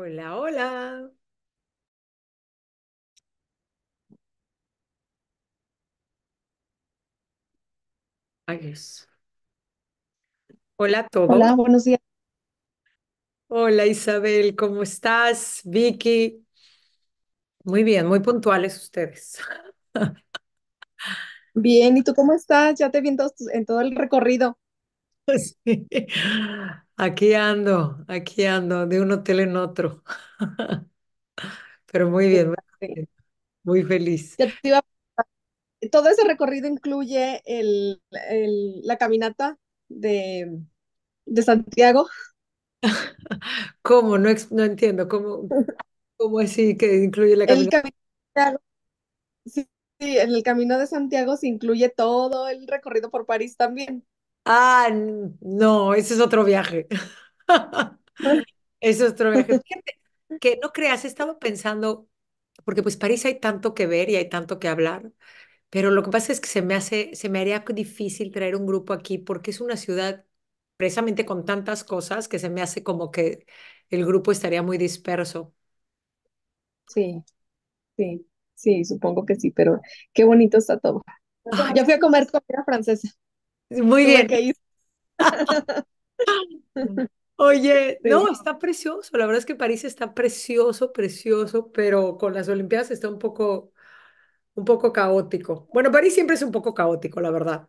Hola, hola. Hola a todos. Hola, buenos días. Hola Isabel, ¿cómo estás? Vicky. Muy bien, muy puntuales ustedes. Bien, ¿y tú cómo estás? Ya te vi en todo, el recorrido. Aquí ando, aquí ando, de un hotel en otro. Pero muy bien, muy feliz. Todo ese recorrido incluye el, la caminata de, de Santiago. ¿Cómo? No, entiendo. ¿Cómo, ¿Cómo así que incluye la caminata? sí, en el camino de Santiago se incluye todo el recorrido por París también. Ah, no, ese es otro viaje. es otro viaje. que no creas, estaba pensando, porque pues París hay tanto que ver y hay tanto que hablar, pero lo que pasa es que se me hace, se me haría difícil traer un grupo aquí porque es una ciudad precisamente con tantas cosas que se me hace como que el grupo estaría muy disperso. Sí, sí, sí, supongo que sí, pero qué bonito está todo. Yo fui a comer comida francesa. Muy bien. Oye, no, está precioso. La verdad es que París está precioso, precioso, pero con las Olimpiadas está un poco, un poco caótico. Bueno, París siempre es un poco caótico, la verdad.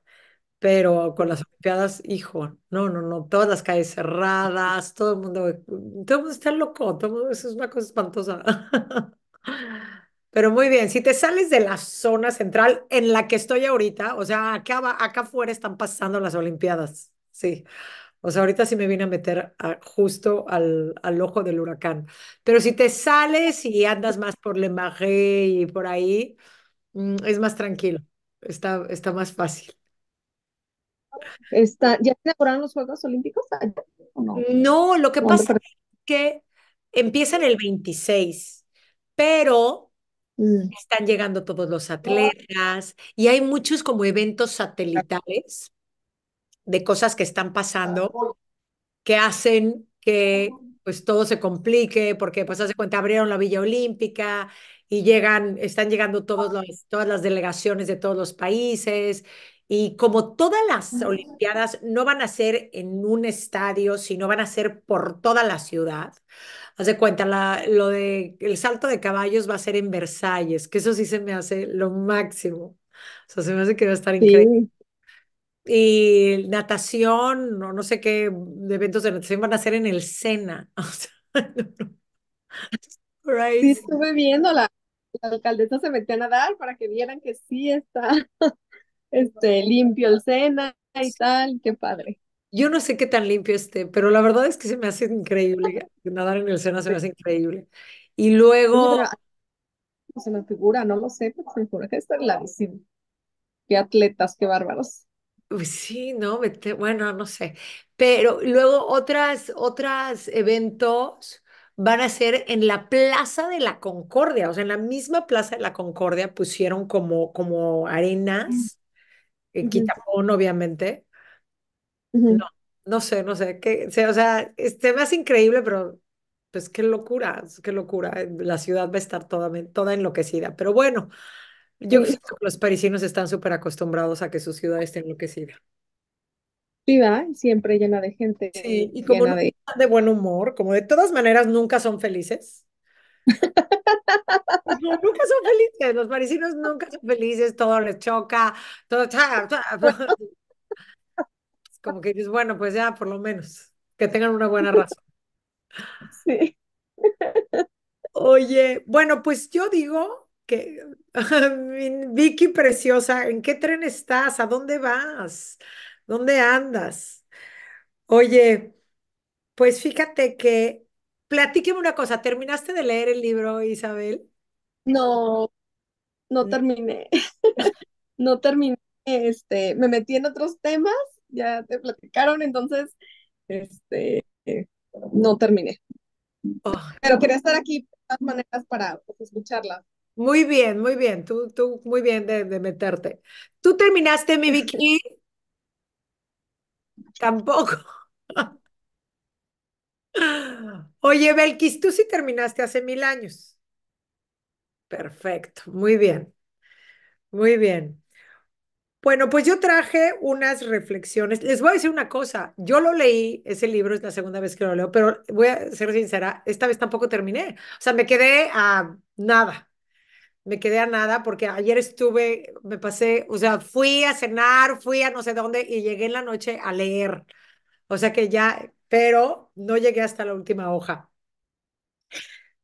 Pero con las Olimpiadas, hijo, no, no, no, todas las calles cerradas, todo el mundo, todo el mundo está loco, todo eso es una cosa espantosa. Pero muy bien, si te sales de la zona central en la que estoy ahorita, o sea, acá, acá afuera están pasando las Olimpiadas, sí. O sea, ahorita sí me vine a meter justo al, al, ojo del huracán. Pero si te sales y andas más por Le Marais y por ahí, mm, es más tranquilo, está, está más fácil. Está, ¿Ya inauguraron los Juegos Olímpicos? no? no, lo que pasa es que empiezan el 26, pero Mm. Están llegando todos los atletas y hay muchos como eventos satelitales de cosas que están pasando que hacen que pues todo se complique porque pues hace cuenta abrieron la Villa Olímpica y llegan están llegando ah. todos los, todas las delegaciones de todos los países y como todas las Olimpiadas no van a ser en un estadio, sino van a ser por toda la ciudad, de cuenta, la, lo de el salto de caballos va a ser en Versalles, que eso sí se me hace lo máximo. O sea, se me hace que va a estar increíble. Y natación, no, no sé qué eventos de natación van a ser en el Sena. Sí, estuve viendo, la, alcaldesa se metió a nadar para que vieran que sí está este, limpio el Sena y tal, qué padre. Yo no sé qué tan limpio esté, pero la verdad es que se me hace increíble. Nadar en el Sena se me hace increíble. Y luego... Se me figura, no lo sé, pero se me figura que está la Qué atletas, qué bárbaros. Sí, no, bueno, no sé. Pero luego otras, otras eventos van a ser en la Plaza de la Concordia, o sea, en la misma Plaza de la Concordia pusieron como, como arenas, en eh, obviamente, no, no sé, no sé. qué- o sea, este más increíble, pero pues qué locura, qué locura. Eh, la ciudad va a estar toda, enloquecida. Pero bueno, yo que los parisinos están súper acostumbrados a que su ciudad esté enloquecida. Sí, va, siempre llena de gente Sí, y como de... buen humor, como de todas maneras nunca son felices. nunca son felices, los parisinos nunca son felices, todo les choca, todo. Pues, como que dices, bueno, pues ya, por lo menos, que tengan una buena razón. Sí. Oye, bueno, pues yo digo que, Vicky preciosa, ¿en qué tren estás? ¿A dónde vas? ¿Dónde andas? Oye, pues fíjate que, platíqueme una cosa, ¿terminaste de leer el libro, Isabel? No, no mm. terminé. no terminé. Este, me metí en otros temas ya te platicaron, entonces, este, no terminé. Oh. Pero quería estar aquí de todas maneras para pues, escucharla. Muy bien, muy bien, tú, tú muy bien de, meterte. ¿Tú terminaste mi bikini? Tampoco. Oye, Belkis, tú sí terminaste hace mil años. Perfecto, muy bien, muy bien. Bueno, pues yo traje unas reflexiones. Les voy a decir una cosa. Yo lo leí, ese libro es la segunda vez que lo leo, pero voy a ser sincera, esta vez tampoco terminé. O sea, me quedé a nada. Me quedé a nada porque ayer estuve, me pasé, o sea, fui a cenar, fui a no sé dónde y llegué en la noche a leer. O sea que ya, pero no llegué hasta la última hoja.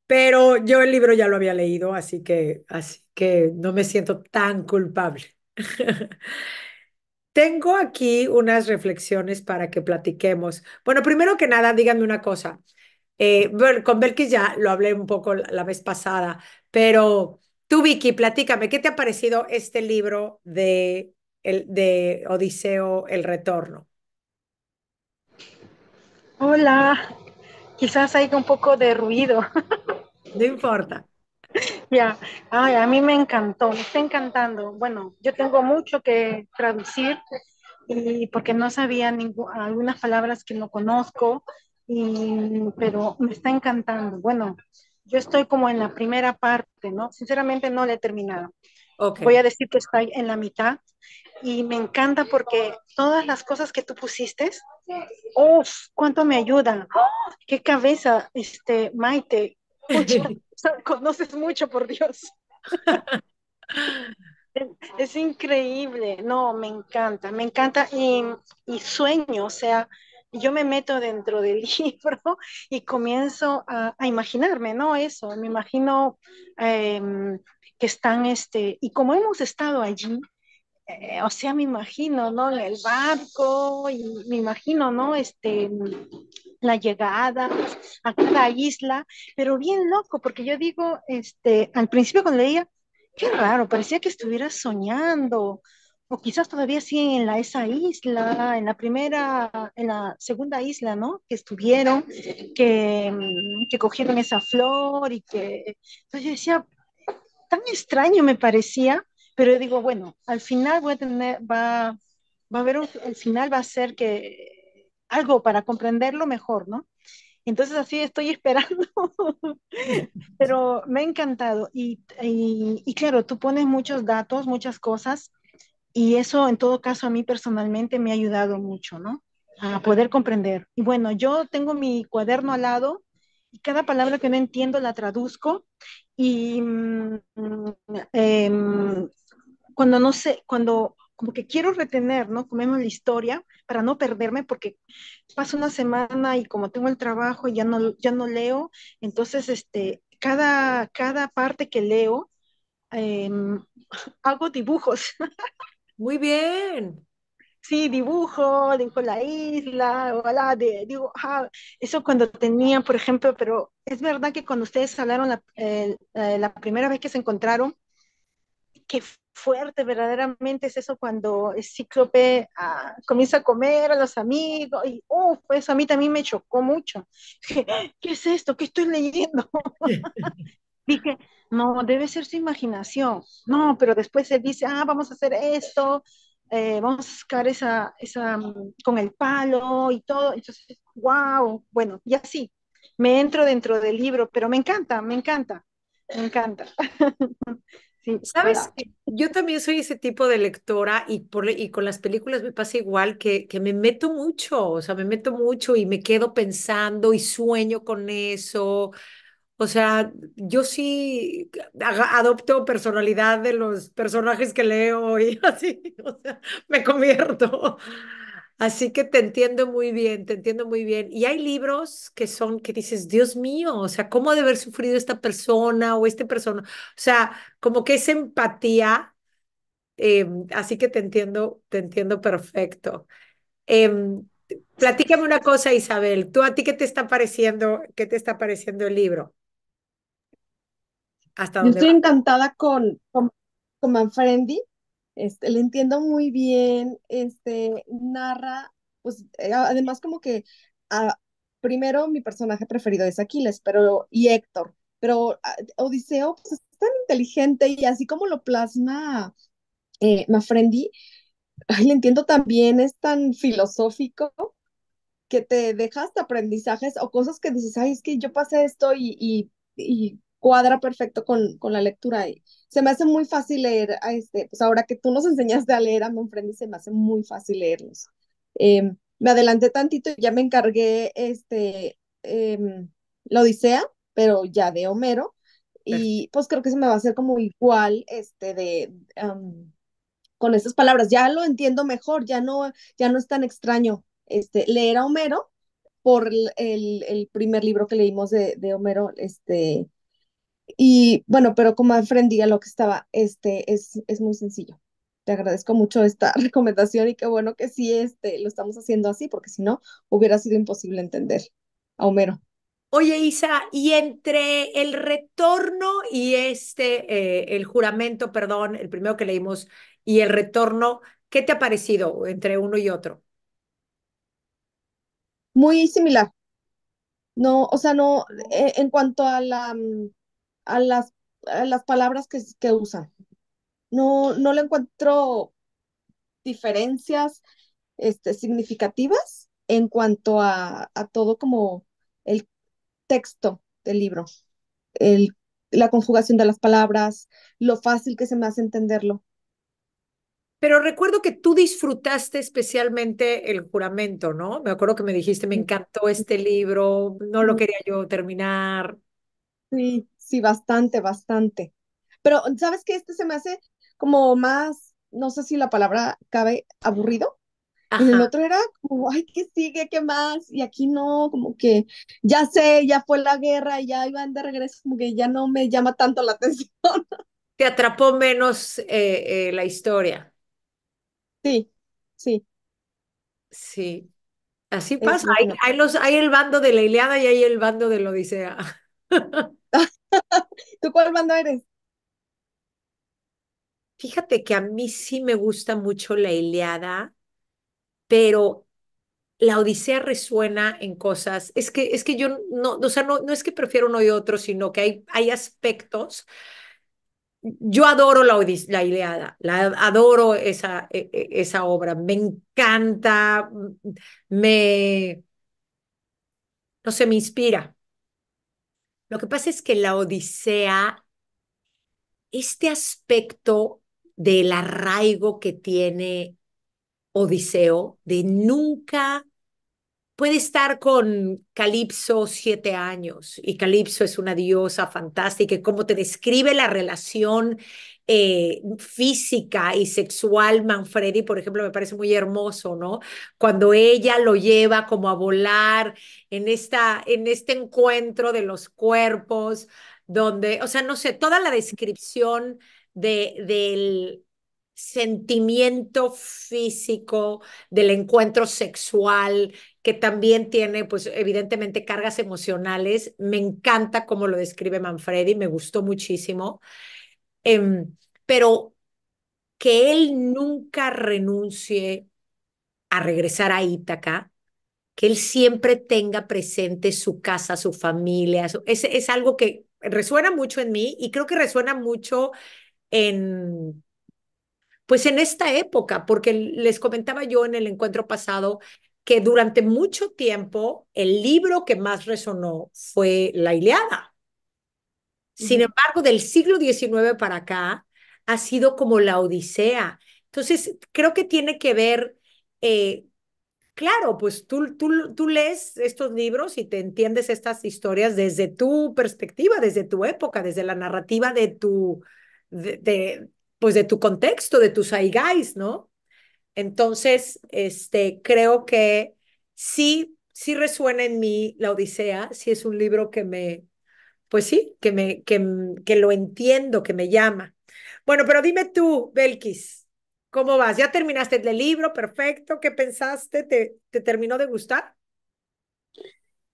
Pero yo el libro ya lo había leído, así que, así que no me siento tan culpable. Tengo aquí unas reflexiones para que platiquemos. Bueno, primero que nada, díganme una cosa. Eh, con Belkis ya lo hablé un poco la vez pasada, pero tú, Vicky, platícame, ¿qué te ha parecido este libro de, el, de Odiseo, El Retorno? Hola, quizás hay un poco de ruido. No importa. Ya, Ay, a mí me encantó, me está encantando. Bueno, yo tengo mucho que traducir y porque no sabía algunas palabras que no conozco, pero me está encantando. Bueno, yo estoy como en la primera parte, ¿no? Sinceramente no la he terminado. Voy a decir que estoy en la mitad y me encanta porque todas las cosas que tú pusiste, ¿Cuánto me ayuda? ¡Oh! ¡Qué cabeza, este, Maite! conoces mucho, por Dios. Es increíble, no, me encanta, me encanta y, sueño, o sea, yo me meto dentro del libro y comienzo a, imaginarme, ¿no? Eso, me imagino em, que están, este, y como hemos estado allí, eh, o sea, me imagino, ¿no? En el barco, y me imagino, ¿no? Este, la llegada a cada isla, pero bien loco, porque yo digo, este, al principio cuando leía, qué raro, parecía que estuviera soñando, o quizás todavía sí en la, esa isla, en la primera, en la segunda isla, ¿no? Que estuvieron, que, que cogieron esa flor y que, entonces yo decía, tan extraño me parecía, pero digo, bueno, al final voy a tener, va, va a haber, el final va a ser que algo para comprenderlo mejor, ¿no? Entonces así estoy esperando, pero me ha encantado. Y, y, claro, tú pones muchos datos, muchas cosas, y eso en todo caso a mí personalmente me ha ayudado mucho, ¿no? A poder comprender. Y bueno, yo tengo mi cuaderno al lado y cada palabra que no entiendo la traduzco y... Mm, em, cuando no sé, cuando como que quiero retener, ¿no? Comemos la historia para no perderme porque pasa una semana y como tengo el trabajo ya no, ya no leo, entonces este, cada, cada parte que leo em, hago dibujos. Muy bien. Sí, dibujo, dibujo la isla, hola, de, digo, eso cuando tenía, por ejemplo, pero es verdad que cuando ustedes hablaron la, eh, primera vez que se encontraron, que fuerte verdaderamente es eso cuando el cíclope ah, comienza a comer a los amigos y uff, eso a mí también me chocó mucho. ¿Qué es esto? ¿Qué estoy leyendo? Dije, no, debe ser su imaginación. No, pero después él dice, ah, vamos a hacer esto, eh, vamos a sacar esa, esa con el palo y todo. Entonces, wow, bueno, y así, me entro dentro del libro, pero me encanta, me encanta, me encanta. Sabes, yo también soy ese tipo de lectora y, y con las películas me pasa igual que, que me meto mucho, o sea, me meto mucho y me quedo pensando y sueño con eso. O sea, yo sí adopto personalidad de los personajes que leo y así, o sea, me convierto. Así que te entiendo muy bien, te entiendo muy bien. Y hay libros que son, que dices, Dios mío, o sea, ¿cómo debe haber sufrido esta persona o este persona? O sea, como que es empatía. Em, así que te entiendo, te entiendo perfecto. Em, platícame una cosa, Isabel. ¿Tú a ti qué te está pareciendo, qué te está pareciendo el libro? ¿Hasta estoy encantada con, con, con Manfredi este, le entiendo muy bien, este, narra, pues eh, además como que a, ah, primero mi personaje preferido es Aquiles, pero y Héctor, pero ah, Odiseo pues, es tan inteligente y así como lo plasma eh, Mafrendi, le entiendo también, es tan filosófico que te deja hasta aprendizajes o cosas que dices, ay, es que yo pasé esto y, y, y cuadra perfecto con, con la lectura. Y se me hace muy fácil leer, este, pues ahora que tú nos enseñaste a leer a y se me hace muy fácil leerlos. Em, me adelanté tantito y ya me encargué este, eh, la Odisea, pero ya de Homero. Y pues creo que se me va a hacer como igual este de con estas palabras. Ya lo entiendo mejor, ya no, ya no es tan extraño este, leer a Homero por el, primer libro que leímos de, de Homero, este, y bueno, pero como aprendí lo que estaba, este es, es muy sencillo. Te agradezco mucho esta recomendación y qué bueno que sí este, lo estamos haciendo así, porque si no, hubiera sido imposible entender a Homero. Oye, Isa, y entre el retorno y este, eh, el juramento, perdón, el primero que leímos, y el retorno, ¿qué te ha parecido entre uno y otro? Muy similar. No, o sea, no, e, en cuanto a la, mm, a las, las palabras que, que usan. No, no le encuentro diferencias este, significativas en cuanto a, a todo como el texto del libro, el, la conjugación de las palabras, lo fácil que se me hace entenderlo. Pero recuerdo que tú disfrutaste especialmente el juramento, ¿no? Me acuerdo que me dijiste, me encantó este libro, no lo quería yo terminar. Sí, Sí, bastante, bastante. Pero, ¿sabes qué? Este se me hace como más, no sé si la palabra cabe, aburrido. el otro era como, ay, ¿qué sigue? ¿Qué más? Y aquí no, como que ya sé, ya fue la guerra, ya iban de regreso, como que ya no me llama tanto la atención. Te atrapó menos eh, eh, la historia. Sí, sí. Sí. Así pasa. Hay, los, hay el bando de la Iliada y hay el bando de la Odisea. ¿Tú cuál banda eres? Fíjate que a mí sí me gusta mucho la Iliada, pero la Odisea resuena en cosas. Es que, es que yo no, o sea, no, no es que prefiero uno y otro, sino que hay, hay aspectos. Yo adoro la, Ileada la adoro esa, e, e, esa obra, me encanta, mm, me, no sé, me inspira. Lo que pasa es que la Odisea, este aspecto del arraigo que tiene Odiseo, de nunca puede estar con Calipso siete años y Calipso es una diosa fantástica y cómo te describe la relación eh, física y sexual, Manfredi, por ejemplo, me parece muy hermoso, ¿no? Cuando ella lo lleva como a volar en, esta, en este encuentro de los cuerpos, donde, o sea, no sé, toda la descripción del sentimiento físico, del encuentro sexual, que también tiene, pues evidentemente, cargas emocionales. Me encanta cómo lo describe Manfredi, me gustó muchísimo. Em, pero que él nunca renuncie a regresar a Ítaca, que él siempre tenga presente su casa, su familia. es, algo que resuena mucho en mí y creo que resuena mucho en, pues en esta época, porque les comentaba yo en el encuentro pasado que durante mucho tiempo el libro que más resonó fue La Iliada. Sin embargo, del siglo XIX para acá ha sido como la odisea. Entonces, creo que tiene que ver, eh, claro, pues tú, tú, lees estos libros y te entiendes estas historias desde tu perspectiva, desde tu época, desde la narrativa de tu, de, pues de tu contexto, de tus aigais, ¿no? Entonces, este, creo que sí, sí resuena en mí la odisea, sí es un libro que me pues sí, que, me, que, mm, que lo entiendo, que me llama. Bueno, pero dime tú, Belkis, ¿cómo vas? ¿Ya terminaste el libro? Perfecto. ¿Qué pensaste? ¿Te, te terminó de gustar?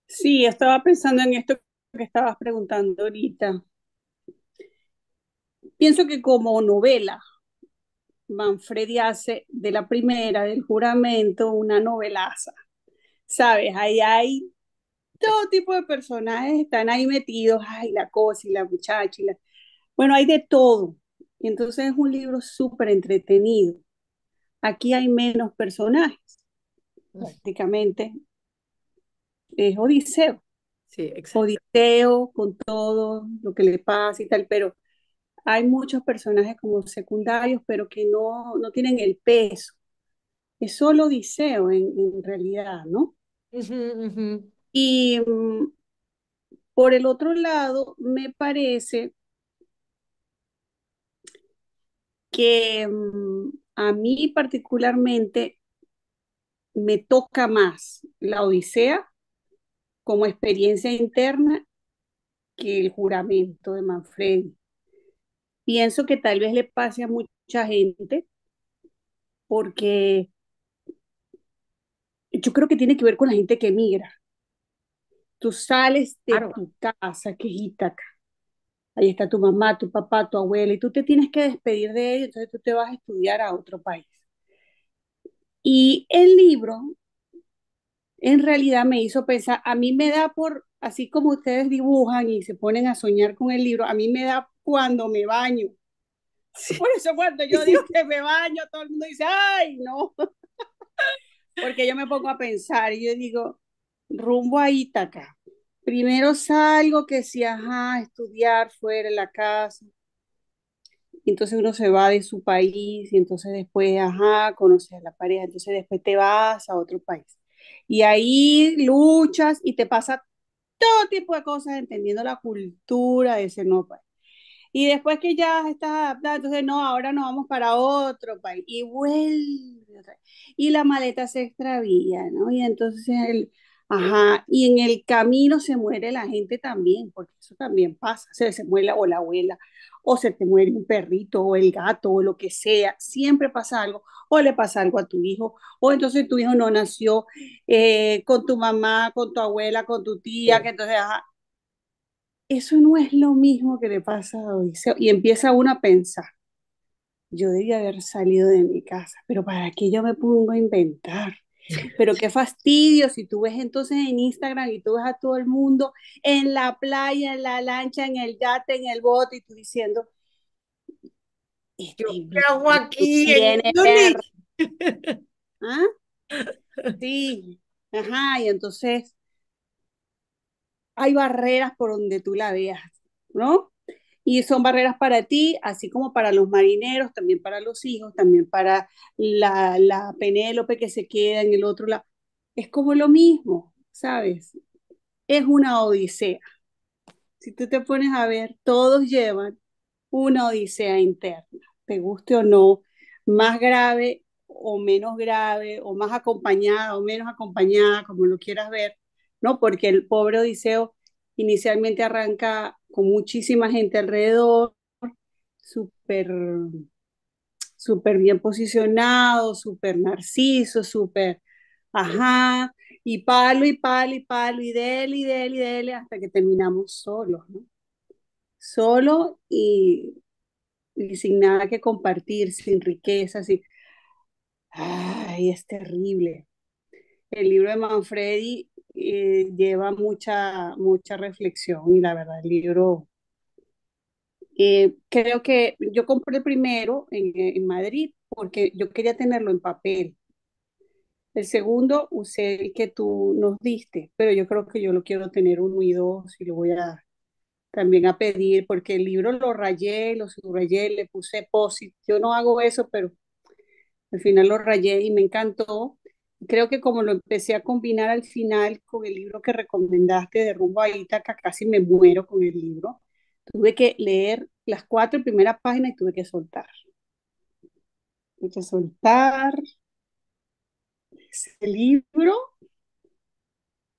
Sí, estaba pensando en esto que estabas preguntando ahorita. Pienso que como novela, Manfredi hace de la primera, del juramento, una novelaza. Sabes, ahí hay todo tipo de personajes están ahí metidos, ay, la cosa y la muchacha Bueno, hay de todo. entonces es un libro súper entretenido. Aquí hay menos personajes, prácticamente. Es Odiseo. Sí, exacto. Odiseo con todo lo que le pasa y tal, pero hay muchos personajes como secundarios, pero que no, no tienen el peso. Es solo Odiseo en, realidad, ¿no? Y mm, por el otro lado, me parece que mm, a mí particularmente me toca más la Odisea como experiencia interna que el juramento de Manfred. Pienso que tal vez le pase a mucha gente porque yo creo que tiene que ver con la gente que emigra. Tú sales de tu casa, que es Ahí está tu mamá, tu papá, tu abuela, y tú te tienes que despedir de ellos, entonces tú te vas a estudiar a otro país. Y el libro, en realidad, me hizo pensar, a mí me da por, así como ustedes dibujan y se ponen a soñar con el libro, a mí me da cuando me baño. Por eso cuando yo digo que me baño, todo el mundo dice, ay, no. Porque yo me pongo a pensar y yo digo, rumbo a Ítaca. Primero salgo que si, ajá, estudiar fuera de la casa. Entonces uno se va de su país y entonces después, ajá, conoces a la pareja, entonces después te vas a otro país. Y ahí luchas y te pasa todo tipo de cosas entendiendo la cultura de ese no país. Y después que ya estás adaptada, entonces no, ahora nos vamos para otro país. Y vuelve. Y la maleta se extravía, ¿no? Y entonces el, Ajá, y en el camino se muere la gente también, porque eso también pasa, se, se muere o la abuela, o se te muere un perrito, o el gato, o lo que sea, siempre pasa algo, o le pasa algo a tu hijo, o entonces tu hijo no nació eh, con tu mamá, con tu abuela, con tu tía, que entonces, ajá, eso no es lo mismo que le pasa hoy, y empieza uno a pensar, yo debía haber salido de mi casa, pero ¿para qué yo me pongo a inventar? Pero qué fastidio si tú ves entonces en Instagram y tú ves a todo el mundo en la playa, en la lancha, en el yate, en el bote y tú diciendo, yo este ¿qué hago aquí? ¿Ah? Sí, ajá, y entonces hay barreras por donde tú la veas, ¿no? Y son barreras para ti, así como para los marineros, también para los hijos, también para la, Penélope que se queda en el otro lado. Es como lo mismo, ¿sabes? Es una odisea. Si tú te pones a ver, todos llevan una odisea interna, te guste o no, más grave o menos grave, o más acompañada o menos acompañada, como lo quieras ver, ¿no? Porque el pobre Odiseo inicialmente arranca con muchísima gente alrededor, súper super bien posicionado, súper narciso, súper, ajá, y palo y palo y palo y dele y dele y dele hasta que terminamos solos, ¿no? Solo y, sin nada que compartir, sin riqueza, y ¡Ay, es terrible! El libro de Manfredi eh, lleva mucha, mucha reflexión y la verdad el libro, eh, creo que yo compré el primero eh, en, Madrid porque yo quería tenerlo en papel. El segundo usé el que tú nos diste, pero yo creo que yo lo quiero tener uno y dos y lo voy a también a pedir porque el libro lo rayé, lo subrayé, le puse post Yo no hago eso, pero al final lo rayé y me encantó creo que como lo empecé a combinar al final con el libro que recomendaste de Rumbo a Ítaca, casi me muero con el libro, tuve que leer las cuatro primeras páginas y tuve que soltar. Tuve que soltar ese libro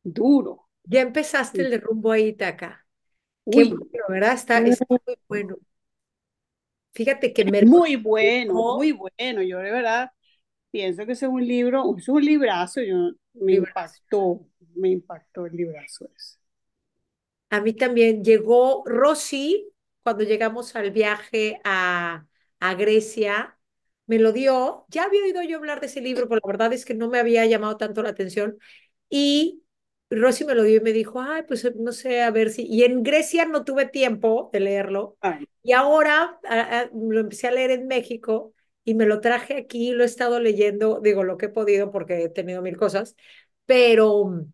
duro. Ya empezaste el de Rumbo a Ítaca. Uy, ¿verdad? Está, está muy bueno. Fíjate que me... Muy bueno, muy bueno. Yo de verdad pienso que es un libro, es un librazo, yo, me impactó, me impactó el librazo ese. A mí también llegó Rosy cuando llegamos al viaje a, Grecia, me lo dio, ya había oído yo hablar de ese libro, pero la verdad es que no me había llamado tanto la atención. Y Rosy me lo dio y me dijo, ay, pues no sé, a ver si... Y en Grecia no tuve tiempo de leerlo. Y ahora lo empecé a leer en México y me lo traje aquí, lo he estado leyendo, digo lo que he podido porque he tenido mil cosas, pero,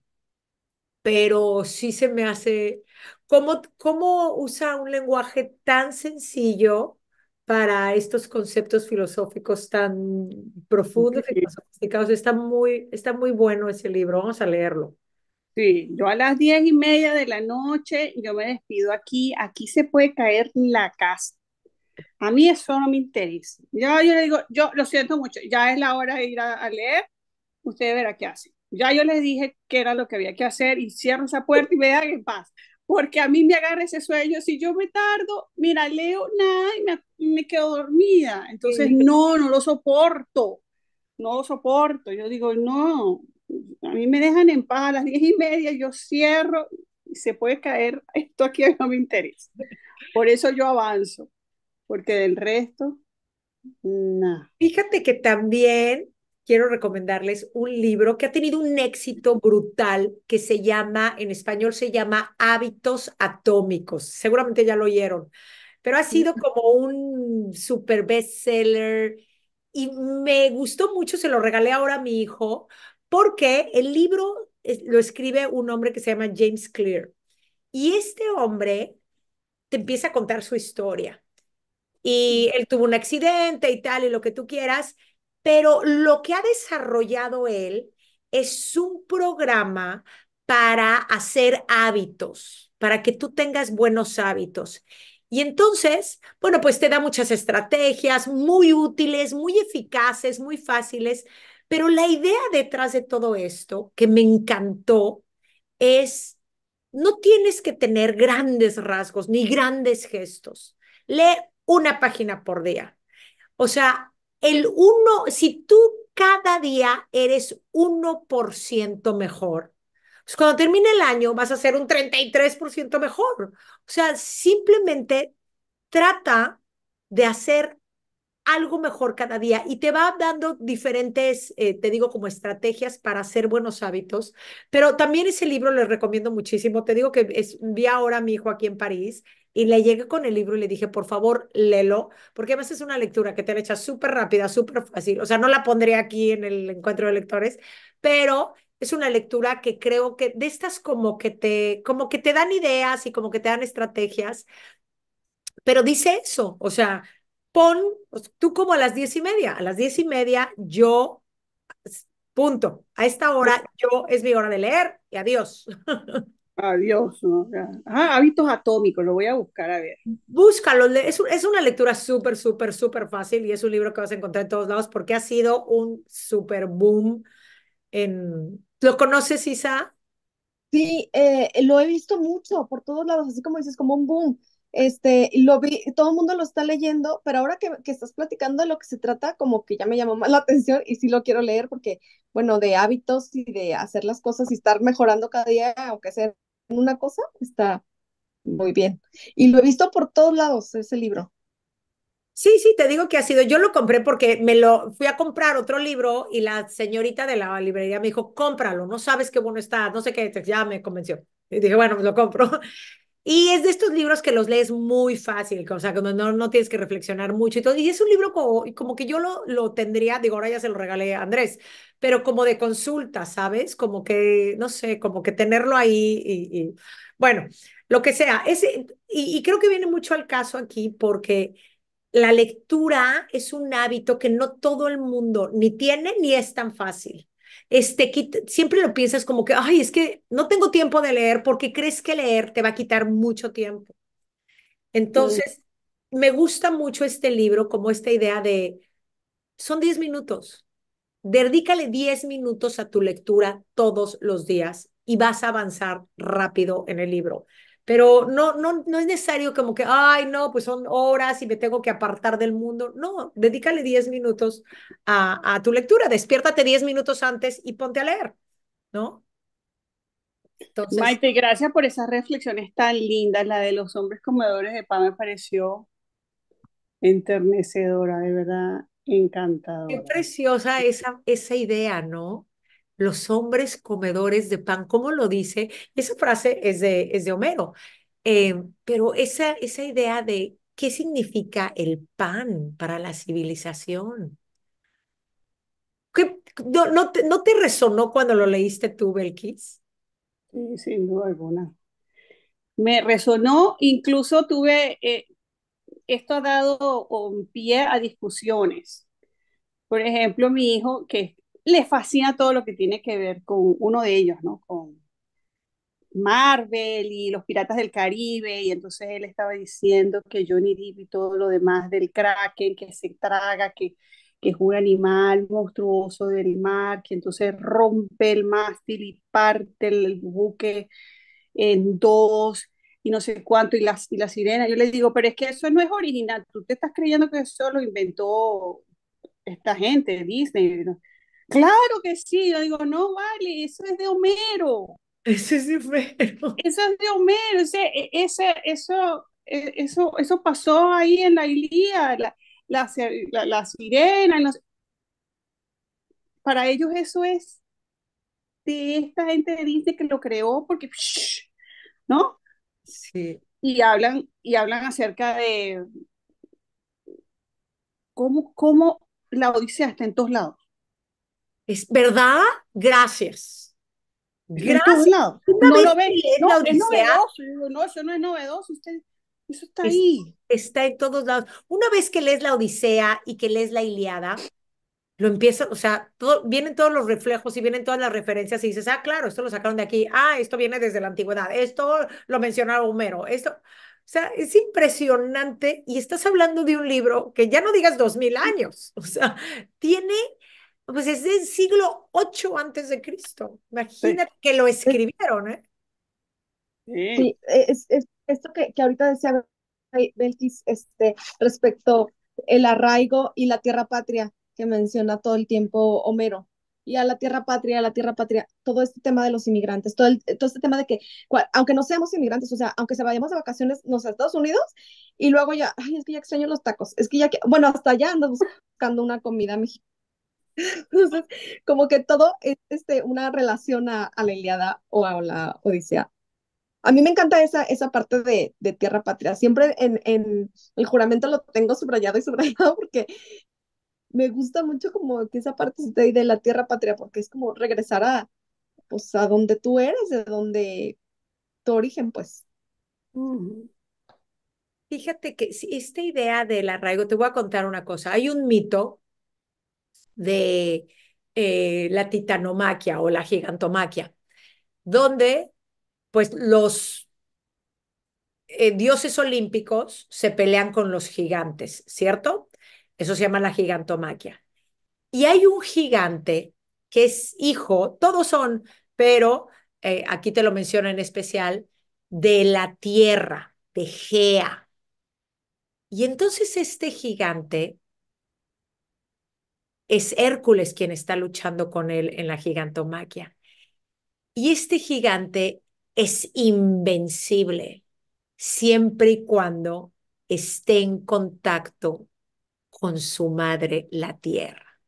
pero sí se me hace, ¿cómo, cómo usa un lenguaje tan sencillo para estos conceptos filosóficos tan profundos Está muy, está muy bueno ese libro, vamos a leerlo. Sí, yo a las diez y media de la noche yo me despido aquí, aquí se puede caer la casa a mí eso no me interesa. Ya yo le digo, yo lo siento mucho, ya es la hora de ir a, leer, usted verá qué hace. Ya yo les dije que era lo que había que hacer y cierro esa puerta y me dejan en paz. Porque a mí me agarra ese sueño. Si yo me tardo, mira, leo nada y me, me quedo dormida. Entonces, no, no lo soporto. No lo soporto. Yo digo, no, a mí me dejan en paz a las diez y media, yo cierro y se puede caer esto aquí, no me interesa. Por eso yo avanzo porque del resto, nada. Fíjate que también quiero recomendarles un libro que ha tenido un éxito brutal que se llama, en español se llama Hábitos Atómicos. Seguramente ya lo oyeron, pero ha sido como un super bestseller y me gustó mucho, se lo regalé ahora a mi hijo, porque el libro lo escribe un hombre que se llama James Clear. Y este hombre te empieza a contar su historia y él tuvo un accidente y tal y lo que tú quieras, pero lo que ha desarrollado él es un programa para hacer hábitos, para que tú tengas buenos hábitos. Y entonces, bueno, pues te da muchas estrategias muy útiles, muy eficaces, muy fáciles, pero la idea detrás de todo esto, que me encantó, es, no tienes que tener grandes rasgos ni grandes gestos. Lee una página por día. O sea, el uno, si tú cada día eres 1% mejor, pues cuando termine el año vas a ser un 33% mejor. O sea, simplemente trata de hacer algo mejor cada día y te va dando diferentes, eh, te digo, como estrategias para hacer buenos hábitos. Pero también ese libro les recomiendo muchísimo. Te digo que es, vi ahora a mi hijo aquí en París y le llegué con el libro y le dije, por favor, léelo, porque además es una lectura que te la echas súper rápida, súper fácil. O sea, no la pondré aquí en el encuentro de lectores, pero es una lectura que creo que de estas como que te, como que te dan ideas y como que te dan estrategias, pero dice eso, o sea, pon, tú como a las diez y media, a las diez y media yo punto. A esta hora yo es mi hora de leer y adiós. Adiós, ¿no? Ajá, hábitos atómicos, lo voy a buscar a ver. Búscalo, es, una lectura súper, súper, súper fácil y es un libro que vas a encontrar en todos lados porque ha sido un súper boom. En... ¿Lo conoces, Isa? Sí, eh, lo he visto mucho por todos lados, así como dices, como un boom. Este, lo vi, todo el mundo lo está leyendo, pero ahora que, que, estás platicando de lo que se trata, como que ya me llamó más la atención y sí lo quiero leer porque, bueno, de hábitos y de hacer las cosas y estar mejorando cada día, aunque sea una cosa, está muy bien. Y lo he visto por todos lados, ese libro. Sí, sí, te digo que ha sido. Yo lo compré porque me lo fui a comprar otro libro y la señorita de la librería me dijo, cómpralo, no sabes qué bueno está, no sé qué, ya me convenció. Y dije, bueno, me lo compro. Y es de estos libros que los lees muy fácil, o sea, cuando no, tienes que reflexionar mucho y todo. Y es un libro como, que yo lo, lo tendría, digo, ahora ya se lo regalé a Andrés, pero como de consulta, ¿sabes? Como que, no sé, como que tenerlo ahí y, bueno, lo que sea. y, y creo que viene mucho al caso aquí porque la lectura es un hábito que no todo el mundo ni tiene ni es tan fácil este, siempre lo piensas como que, ay, es que no tengo tiempo de leer porque crees que leer te va a quitar mucho tiempo. Entonces, me gusta mucho este libro como esta idea de, son 10 minutos, dedícale 10 minutos a tu lectura todos los días y vas a avanzar rápido en el libro pero no, no, no es necesario como que, ay, no, pues son horas y me tengo que apartar del mundo. No, dedícale 10 minutos a, tu lectura, despiértate 10 minutos antes y ponte a leer, ¿no? Maite, gracias por esas reflexiones tan lindas. La de los hombres comedores de pan me pareció enternecedora, de verdad, encantadora. Qué preciosa esa idea, ¿no? los hombres comedores de pan, como lo dice, esa frase es de, es de Homero, eh, pero esa, esa idea de qué significa el pan para la civilización. no, te, resonó cuando lo leíste tú, Belkis? Sí, sin duda alguna. Me resonó, incluso tuve, eh, esto ha dado un pie a discusiones. Por ejemplo, mi hijo, que le fascina todo lo que tiene que ver con uno de ellos, ¿no? Con Marvel y los Piratas del Caribe, y entonces él estaba diciendo que Johnny Depp y todo lo demás del Kraken, que se traga, que, que es un animal monstruoso del mar, que entonces rompe el mástil y parte el, buque en dos y no sé cuánto, y las y la sirena. Yo le digo, pero es que eso no es original, tú te estás creyendo que eso lo inventó esta gente, Disney. Claro que sí, yo digo, no vale, eso es de Homero. Eso es de Homero. Eso es de Homero, ese, e, eso, e, eso, eso pasó ahí en la Ilía, la, sirenas. Para ellos eso es de esta gente que dice que lo creó porque, ¿no? Sí. Y hablan, y hablan acerca de cómo, cómo la Odisea está en todos lados. Es verdad, gracias. Gracias. No, lo no, es novedoso. no, eso no es novedoso. eso está ahí. Está en todos lados. Una vez que lees la Odisea y que lees la Iliada, lo empieza o sea, vienen todos los reflejos y vienen todas las referencias y dices, ah, claro, esto lo sacaron de aquí, ah, esto viene desde la antigüedad, esto lo mencionaba Homero, esto. O sea, es impresionante y estás hablando de un libro que ya no digas dos mil años, o sea, tiene pues es del siglo 8 antes de Cristo. Imagínate que lo escribieron, ¿eh? Sí, eh, es, esto que, que ahorita decía Belkis este, respecto el arraigo y la tierra patria que menciona todo el tiempo Homero. Y a la tierra patria, a la tierra patria, todo este tema de los inmigrantes, todo, todo este tema de que, aunque no seamos inmigrantes, o sea, aunque se vayamos de vacaciones, nos a Estados Unidos, y luego ya, ay, es que ya extraño los tacos, es que ya, bueno, hasta allá andamos buscando una comida mexicana entonces, como que todo es este, una relación a, la Iliada o a la Odisea. A mí me encanta esa, esa parte de, Tierra Patria. Siempre en, en el juramento lo tengo subrayado y subrayado porque me gusta mucho como que esa parte de, de la Tierra Patria, porque es como regresar a, pues, a donde tú eres, de donde tu origen, pues. Fíjate que esta idea del arraigo, te voy a contar una cosa. Hay un mito de eh, la titanomaquia o la gigantomaquia, donde pues los eh, dioses olímpicos se pelean con los gigantes, ¿cierto? Eso se llama la gigantomaquia. Y hay un gigante que es hijo, todos son, pero eh, aquí te lo menciono en especial, de la tierra, de Gea. Y entonces este gigante es Hércules quien está luchando con él en la gigantomaquia. Y este gigante es invencible siempre y cuando esté en contacto con su madre, la tierra.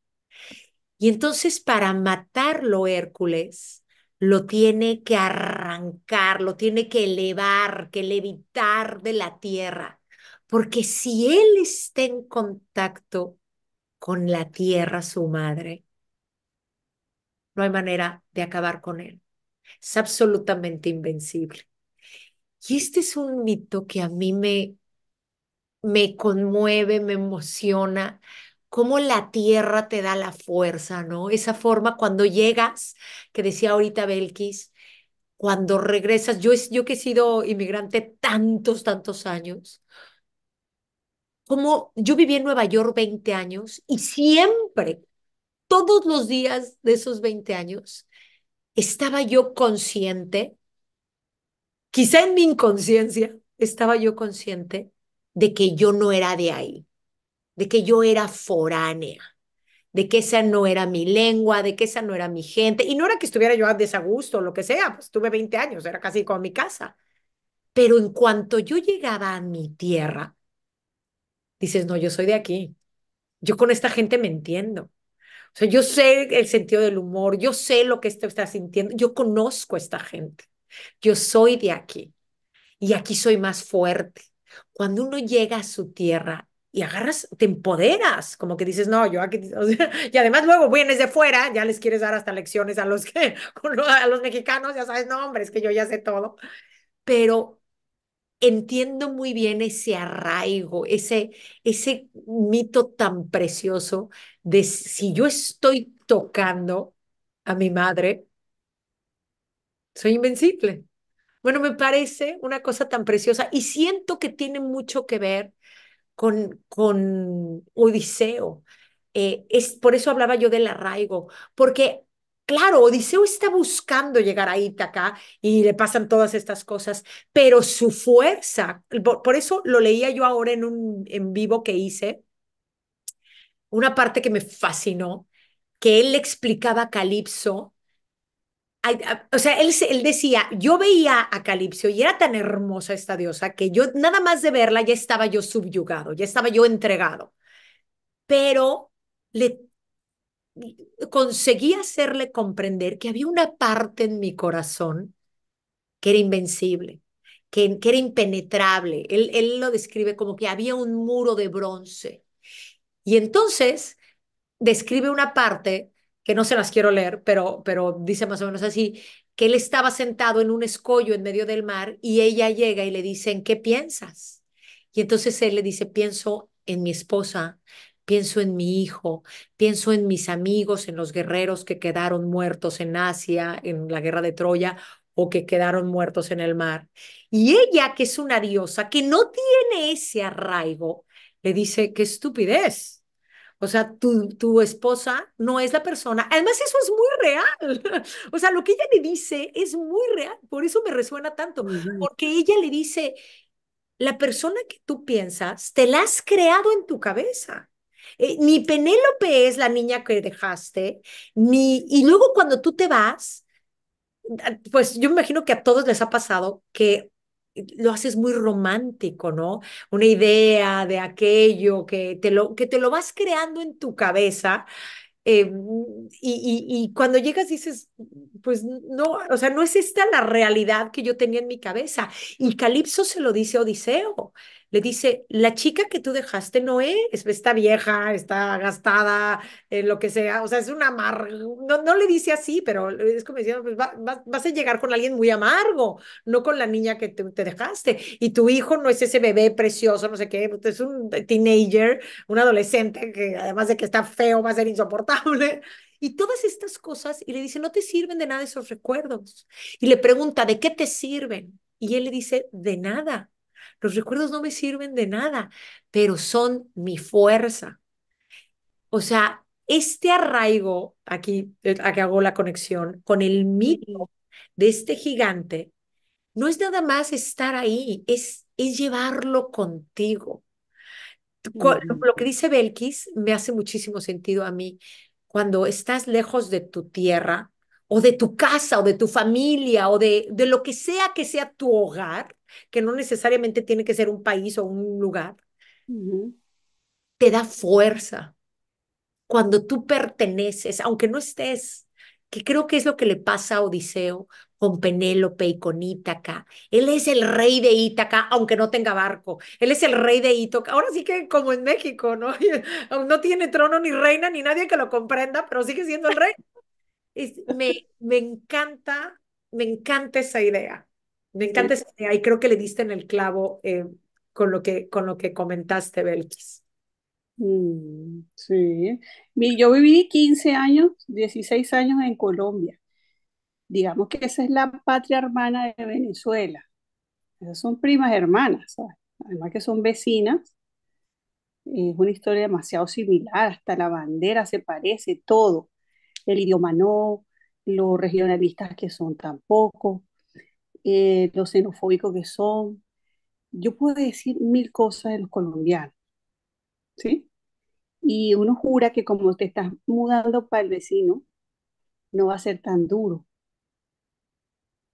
Y entonces para matarlo Hércules, lo tiene que arrancar, lo tiene que elevar, que levitar de la tierra, porque si él está en contacto con la tierra, su madre. No hay manera de acabar con él. Es absolutamente invencible. Y este es un mito que a mí me, me conmueve, me emociona, cómo la tierra te da la fuerza, ¿no? Esa forma cuando llegas, que decía ahorita Belkis, cuando regresas, yo, yo que he sido inmigrante tantos, tantos años, como yo viví en Nueva York 20 años y siempre, todos los días de esos 20 años, estaba yo consciente, quizá en mi inconsciencia, estaba yo consciente de que yo no era de ahí, de que yo era foránea, de que esa no era mi lengua, de que esa no era mi gente. Y no era que estuviera yo a desagusto o lo que sea, pues tuve 20 años, era casi como mi casa. Pero en cuanto yo llegaba a mi tierra, dices, no, yo soy de aquí. Yo con esta gente me entiendo. O sea, yo sé el sentido del humor, yo sé lo que esto está sintiendo, yo conozco a esta gente. Yo soy de aquí y aquí soy más fuerte. Cuando uno llega a su tierra y agarras, te empoderas, como que dices, no, yo aquí, y además luego vienes de fuera, ya les quieres dar hasta lecciones a los que, a los mexicanos, ya sabes, no, hombre, es que yo ya sé todo, pero entiendo muy bien ese arraigo, ese, ese mito tan precioso de si yo estoy tocando a mi madre, soy invencible. Bueno, me parece una cosa tan preciosa y siento que tiene mucho que ver con, con Odiseo. Eh, es, por eso hablaba yo del arraigo, porque Claro, Odiseo está buscando llegar a Ítaca y le pasan todas estas cosas, pero su fuerza, por, eso lo leía yo ahora en un en vivo que hice, una parte que me fascinó, que él le explicaba a Calipso, ah, o sea, él, él decía, yo veía a Calipso y era tan hermosa esta diosa que yo nada más de verla ya estaba yo subyugado, ya estaba yo entregado, pero le conseguí hacerle comprender que había una parte en mi corazón que era invencible, que, que era impenetrable. Él, él lo describe como que había un muro de bronce. Y entonces describe una parte que no se las quiero leer, pero, pero dice más o menos así, que él estaba sentado en un escollo en medio del mar y ella llega y le dice, ¿en qué piensas? Y entonces él le dice, pienso en mi esposa, pienso en mi hijo, pienso en mis amigos, en los guerreros que quedaron muertos en Asia, en la guerra de Troya, o que quedaron muertos en el mar. Y ella, que es una diosa, que no tiene ese arraigo, le dice, qué estupidez. O sea, tu, tu esposa no es la persona. Además, eso es muy real. O sea, lo que ella le dice es muy real. Por eso me resuena tanto. Porque ella le dice, la persona que tú piensas, te la has creado en tu cabeza. Eh, ni Penélope es la niña que dejaste, ni... Y luego cuando tú te vas, pues yo me imagino que a todos les ha pasado que lo haces muy romántico, ¿no? Una idea de aquello que te lo, que te lo vas creando en tu cabeza. Eh, y, y, cuando llegas dices, pues no, o sea, no es esta la realidad que yo tenía en mi cabeza. Y Calipso se lo dice a Odiseo le dice, la chica que tú dejaste Noé, es, está vieja, está gastada, eh, lo que sea, o sea, es un amargo, no, le dice así, pero es como diciendo, pues vas a llegar con alguien muy amargo, no con la niña que te, te, dejaste, y tu hijo no es ese bebé precioso, no sé qué, pues es un teenager, un adolescente que además de que está feo va a ser insoportable. Y todas estas cosas, y le dice, no te sirven de nada esos recuerdos. Y le pregunta, ¿de qué te sirven? Y él le dice, de nada, los recuerdos no me sirven de nada, pero son mi fuerza. O sea, este arraigo, aquí, eh, aquí hago la conexión con el mito de este gigante, no es nada más estar ahí, es, es llevarlo contigo. Lo que dice Belkis me hace muchísimo sentido a mí. Cuando estás lejos de tu tierra o de tu casa o de tu familia o de, de lo que sea que sea tu hogar, que no necesariamente tiene que ser un país o un lugar, te da fuerza. Cuando tú perteneces, aunque no estés, que creo que es lo que le pasa a Odiseo con Penélope y con Ítaca. Él es el rey de Ítaca, aunque no tenga barco. Él es el rey de Ítaca. Ahora sí que como en México, ¿no? No tiene trono ni reina ni nadie que lo comprenda, pero sigue siendo el rey. me encanta, me encanta esa idea. Me encanta esa idea creo que le diste en el clavo eh, con, lo que, con lo que comentaste, Belkis. Mm, sí, yo viví 15 años, 16 años en Colombia. Digamos que esa es la patria hermana de Venezuela. son primas hermanas, además que son vecinas. Es una historia demasiado similar, hasta la bandera se parece, todo. El idioma no, los regionalistas que son tampoco los eh, lo xenofóbicos que son. Yo puedo decir mil cosas de los colombianos, ¿sí? Y uno jura que como te estás mudando para el vecino, no va a ser tan duro.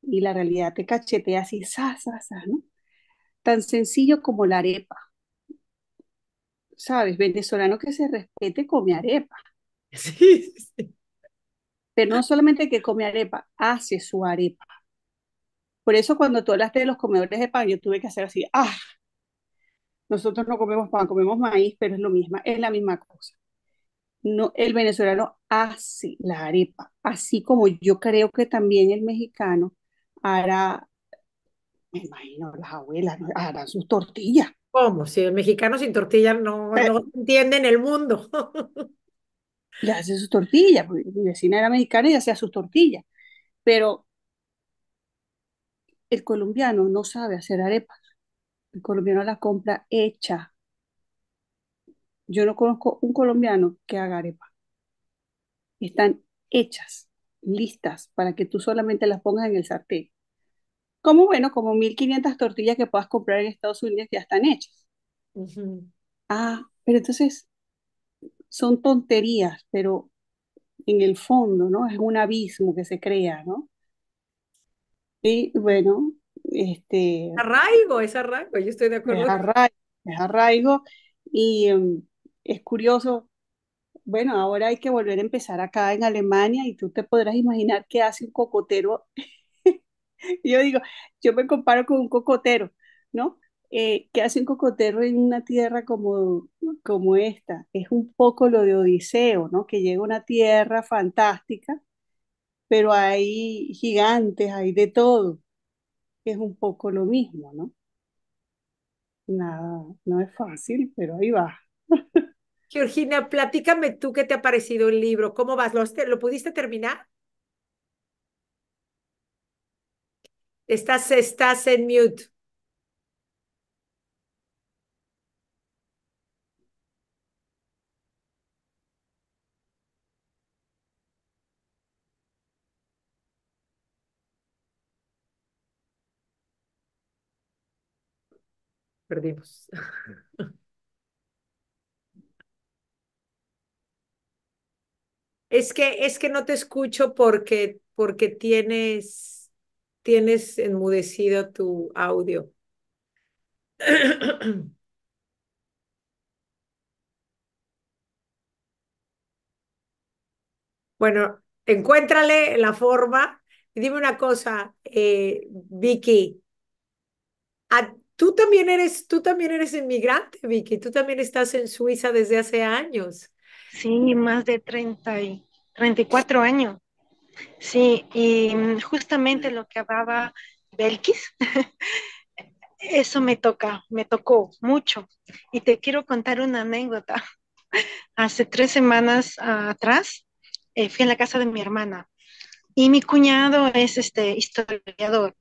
Y la realidad te cachetea así, sa, ¿no? Tan sencillo como la arepa. ¿Sabes? Venezolano que se respete come arepa. Sí, sí. Pero no solamente que come arepa, hace su arepa. Por eso cuando tú hablaste de los comedores de pan, yo tuve que hacer así, ah, nosotros no comemos pan, comemos maíz, pero es lo mismo, es la misma cosa. No, el venezolano hace la arepa, así como yo creo que también el mexicano hará, me imagino, las abuelas harán sus tortillas. ¿Cómo? Si el mexicano sin tortillas eh. no, entiende en el mundo. Ya hace sus tortillas, pues, mi vecina era mexicana y hacía sus tortillas. Pero el colombiano no sabe hacer arepas. El colombiano las compra hecha. Yo no conozco un colombiano que haga arepa. Están hechas, listas, para que tú solamente las pongas en el sartén. Como bueno, como 1500 tortillas que puedas comprar en Estados Unidos ya están hechas. Ah, pero entonces son tonterías, pero en el fondo, ¿no? Es un abismo que se crea, ¿no? y bueno, este... Arraigo, es arraigo, yo estoy de acuerdo. Es arraigo, es arraigo y em, es curioso. Bueno, ahora hay que volver a empezar acá en Alemania y tú te podrás imaginar qué hace un cocotero. yo digo, yo me comparo con un cocotero, ¿no? Eh, ¿qué hace un cocotero en una tierra como, como esta? Es un poco lo de Odiseo, ¿no? Que llega a una tierra fantástica pero hay gigantes, hay de todo. Es un poco lo mismo, ¿no? Nada, no es fácil, pero ahí va. Georgina, platícame tú qué te ha parecido el libro, cómo vas, ¿lo, lo pudiste terminar? Estás, estás en mute. Perdimos. Es que, es que no te escucho porque, porque tienes, tienes enmudecido tu audio. Bueno, encuéntrale la forma. Y dime una cosa, eh, Vicky. Tú también eres, tú también eres inmigrante, Vicky. Tú también estás en Suiza desde hace años. Sí, más de 30 y 34 años. Sí, y mm, justamente lo que hablaba Belkis, eso me toca, me tocó mucho. Y te quiero contar una anécdota. Hace tres semanas atrás eh, fui a la casa de mi hermana y mi cuñado es este historiador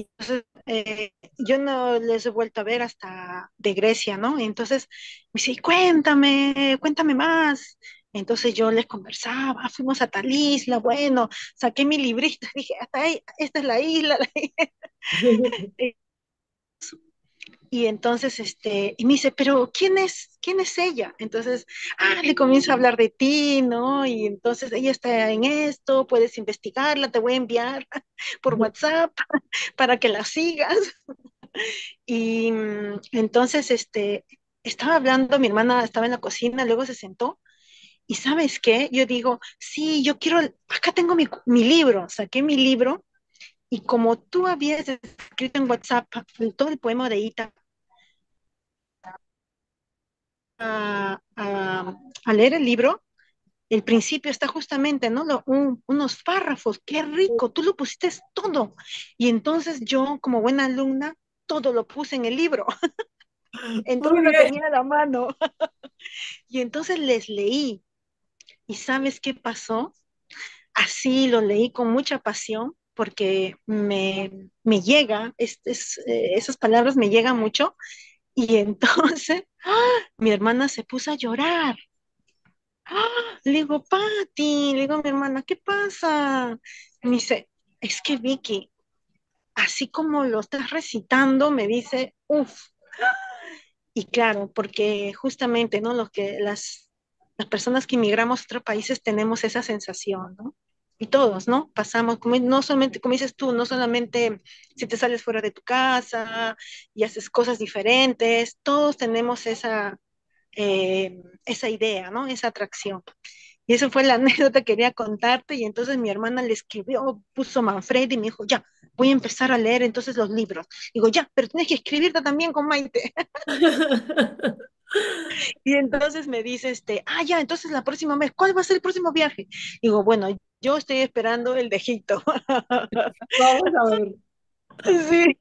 entonces, eh, yo no les he vuelto a ver hasta de Grecia, ¿no? Entonces me dice, cuéntame, cuéntame más. Entonces yo les conversaba, ah, fuimos a tal isla, bueno, saqué mi librito, dije, hasta ahí, esta es la isla. La isla. Y entonces, este, y me dice, pero ¿quién es, quién es ella? Entonces, ah, le comienzo a hablar de ti, ¿no? Y entonces ella está en esto, puedes investigarla, te voy a enviar por WhatsApp para que la sigas. Y mm, entonces, este, estaba hablando, mi hermana estaba en la cocina, luego se sentó. Y sabes qué? Yo digo, sí, yo quiero, acá tengo mi, mi libro, saqué mi libro y como tú habías escrito en WhatsApp todo el poema de Ita, a, leer el libro, el principio está justamente, ¿no? unos párrafos, qué rico, tú lo pusiste todo. Y entonces yo, como buena alumna, todo lo puse en el libro. entonces lo tenía a la mano. y entonces les leí. ¿Y sabes qué pasó? Así lo leí con mucha pasión porque me, llega, eh, esas palabras me llegan mucho. Y entonces ¡ah! mi hermana se puso a llorar. ¡Ah! Le digo, Patti, le digo a mi hermana, ¿qué pasa? Me dice, es que Vicky, así como lo estás recitando, me dice, uff. Y claro, porque justamente, ¿no? Los que, las, las personas que emigramos a otros países tenemos esa sensación, ¿no? y todos, ¿no? Pasamos, no solamente, como dices tú, no solamente si te sales fuera de tu casa y haces cosas diferentes, todos tenemos esa, eh, esa idea, ¿no? Esa atracción. Y eso fue la anécdota que quería contarte y entonces mi hermana le escribió, puso Manfred y me dijo, ya, voy a empezar a leer entonces los libros. Digo, ya, pero tienes que escribirte también con Maite. Y entonces me dice, este, ah, ya, entonces la próxima vez, ¿cuál va a ser el próximo viaje? Digo, bueno, yo estoy esperando el de Egipto. Vamos a ver. Sí,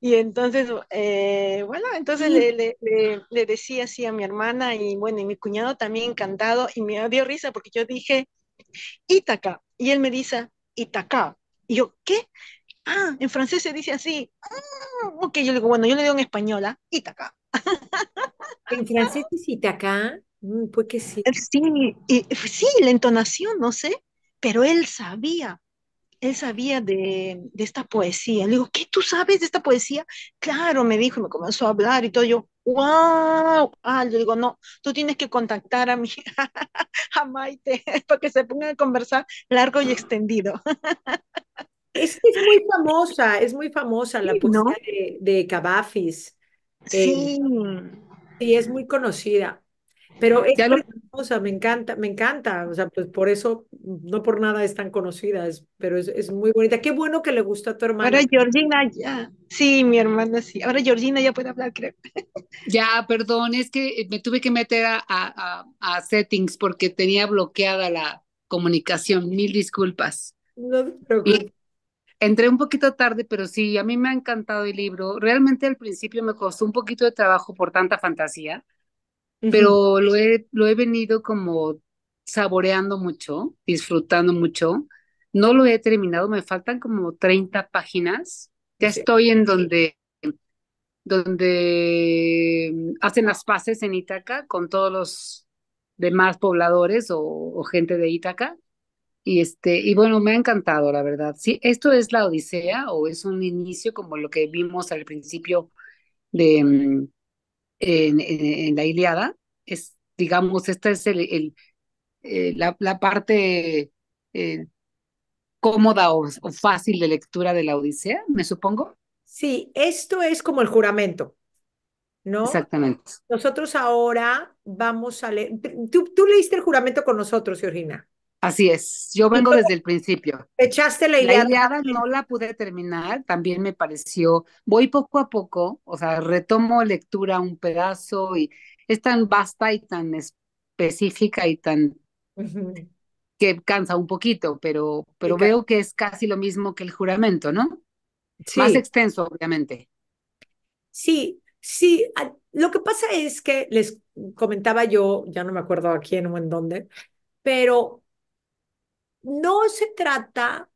y entonces, eh, bueno, entonces le, decía así a mi hermana y bueno, y mi cuñado también encantado y me dio risa porque yo dije, Itaca, y él me dice, Ítaca, y yo, ¿qué? Ah, en francés se dice así, ah, ok, yo le digo, bueno, yo le digo en española ¿ah? Itaca ¿En francés es Ítaca? Pues que sí. Sí, sí, la entonación, no sé pero él sabía, él sabía de, esta poesía. Le digo, ¿qué tú sabes de esta poesía? Claro, me dijo, y me comenzó a hablar y todo. Yo, wow, ah, yo digo, no, tú tienes que contactar a mi, a Maite, para que se pongan a conversar largo y extendido. Es, muy famosa, es muy famosa la poesía de, de Cavafis. Sí. Eh, sí, es muy conocida. Pero es lo... me encanta, me encanta, o sea, pues por eso, no por nada es tan conocida, pero es, muy bonita. Qué bueno que le gusta a tu hermana. Ahora Georgina ya, sí, mi hermana sí, ahora Georgina ya puede hablar, creo. Ya, perdón, es que me tuve que meter a, a, settings porque tenía bloqueada la comunicación, mil disculpas. No te preocupes. entré un poquito tarde, pero sí, a mí me ha encantado el libro. Realmente al principio me costó un poquito de trabajo por tanta fantasía, pero lo he, lo he venido como saboreando mucho, disfrutando mucho. No lo he terminado, me faltan como 30 páginas. Ya estoy en donde, donde mm, hacen las paces en Ítaca con todos los demás pobladores o, gente de Ítaca. Y, este, y bueno, me ha encantado, la verdad. Sí, esto es la Odisea o es un inicio como lo que vimos al principio de, mm, en, la Iliada, es, digamos, esta es el, eh, la, parte eh, cómoda o, fácil de lectura de la Odisea, me supongo. Sí, esto es como el juramento, ¿no? Exactamente. Nosotros ahora vamos a leer, tú, tú leíste el juramento con nosotros, Georgina. Así es, yo vengo desde el principio. Echaste la idea. La no la pude terminar, también me pareció, voy poco a poco, o sea, retomo lectura un pedazo y es tan vasta y tan específica y tan que cansa un poquito, pero, pero veo que es casi lo mismo que el juramento, ¿no? Sí. Más extenso, obviamente. Sí, sí. Ah, lo que pasa es que les comentaba yo, ya no me acuerdo a quién o en dónde, pero no se trata,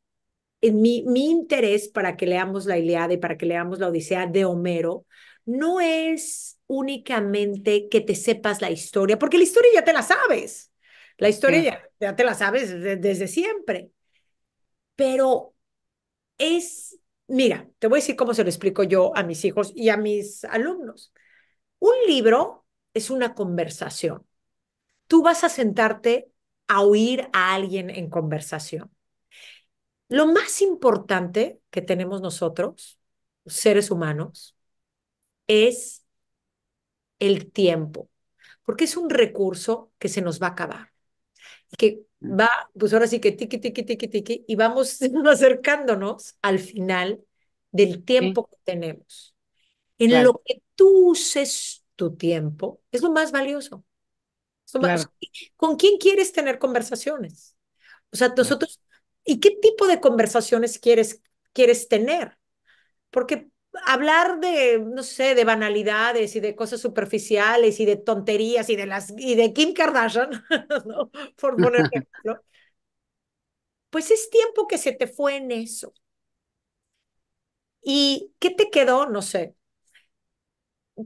en mi, interés para que leamos la Iliada y para que leamos la Odisea de Homero, no es únicamente que te sepas la historia, porque la historia ya te la sabes, la historia ya, te la sabes desde siempre, pero es, mira, te voy a decir cómo se lo explico yo a mis hijos y a mis alumnos. Un libro es una conversación. Tú vas a sentarte a oír a alguien en conversación. Lo más importante que tenemos nosotros, seres humanos, es el tiempo, porque es un recurso que se nos va a acabar, que mm. va, pues ahora sí que tiqui, tiqui, tiqui, tiqui, y vamos acercándonos al final del tiempo que tenemos. En lo que tú uses tu tiempo, es lo más valioso. ¿Con quién quieres tener conversaciones? O sea, nosotros, ¿y qué tipo de conversaciones quieres, quieres tener? Porque hablar de, no sé, de banalidades y de cosas superficiales y de tonterías y de, las, y de Kim Kardashian, por poner ejemplo, pues es tiempo que se te fue en eso. ¿Y qué te quedó? No sé.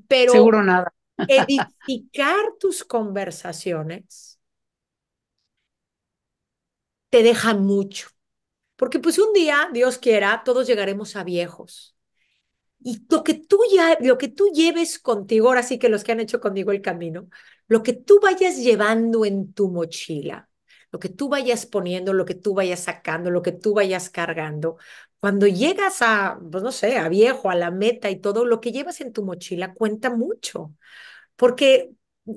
Pero, Seguro nada edificar tus conversaciones te deja mucho. Porque pues un día, Dios quiera, todos llegaremos a viejos. Y lo que tú lo que tú lleves contigo, ahora sí que los que han hecho conmigo el camino, lo que tú vayas llevando en tu mochila, lo que tú vayas poniendo, lo que tú vayas sacando, lo que tú vayas cargando, cuando llegas a, pues no sé, a viejo, a la meta y todo, lo que llevas en tu mochila cuenta mucho, porque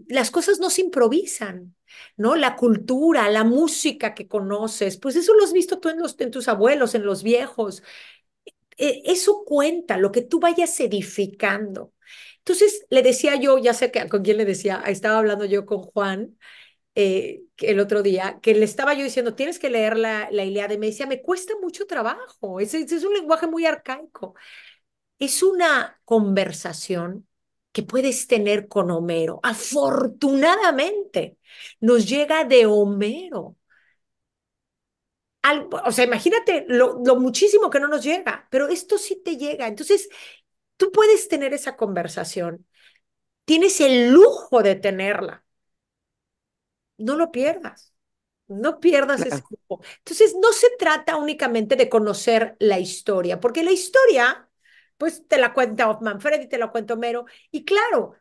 las cosas no se improvisan, ¿no? La cultura, la música que conoces, pues eso lo has visto tú en, en tus abuelos, en los viejos. E, eso cuenta, lo que tú vayas edificando. Entonces, le decía yo, ya sé que, con quién le decía, estaba hablando yo con Juan, eh, el otro día, que le estaba yo diciendo, tienes que leer la, la de me decía, me cuesta mucho trabajo, es, un lenguaje muy arcaico. Es una conversación que puedes tener con Homero. Afortunadamente, nos llega de Homero. o sea, imagínate lo, lo, muchísimo que no nos llega, pero esto sí te llega. Entonces, tú puedes tener esa conversación, tienes el lujo de tenerla no lo pierdas, no pierdas ese grupo. Entonces, no se trata únicamente de conocer la historia, porque la historia, pues te la cuenta Manfredi, te la cuenta Homero, y claro,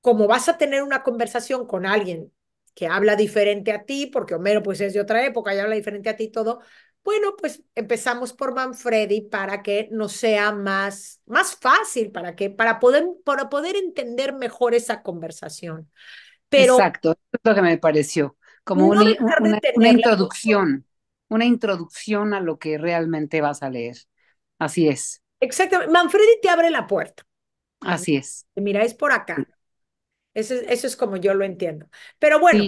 como vas a tener una conversación con alguien que habla diferente a ti, porque Homero pues es de otra época y habla diferente a ti todo, bueno, pues empezamos por Manfredi para que nos sea más, más fácil, para, que, para, poder, para poder entender mejor esa conversación. Exacto, es lo que me pareció, como una, introducción, una introducción a lo que realmente vas a leer. Así es. Exactamente, Manfredi te abre la puerta. Así es. Mira, es por acá. Eso, es como yo lo entiendo. Pero bueno,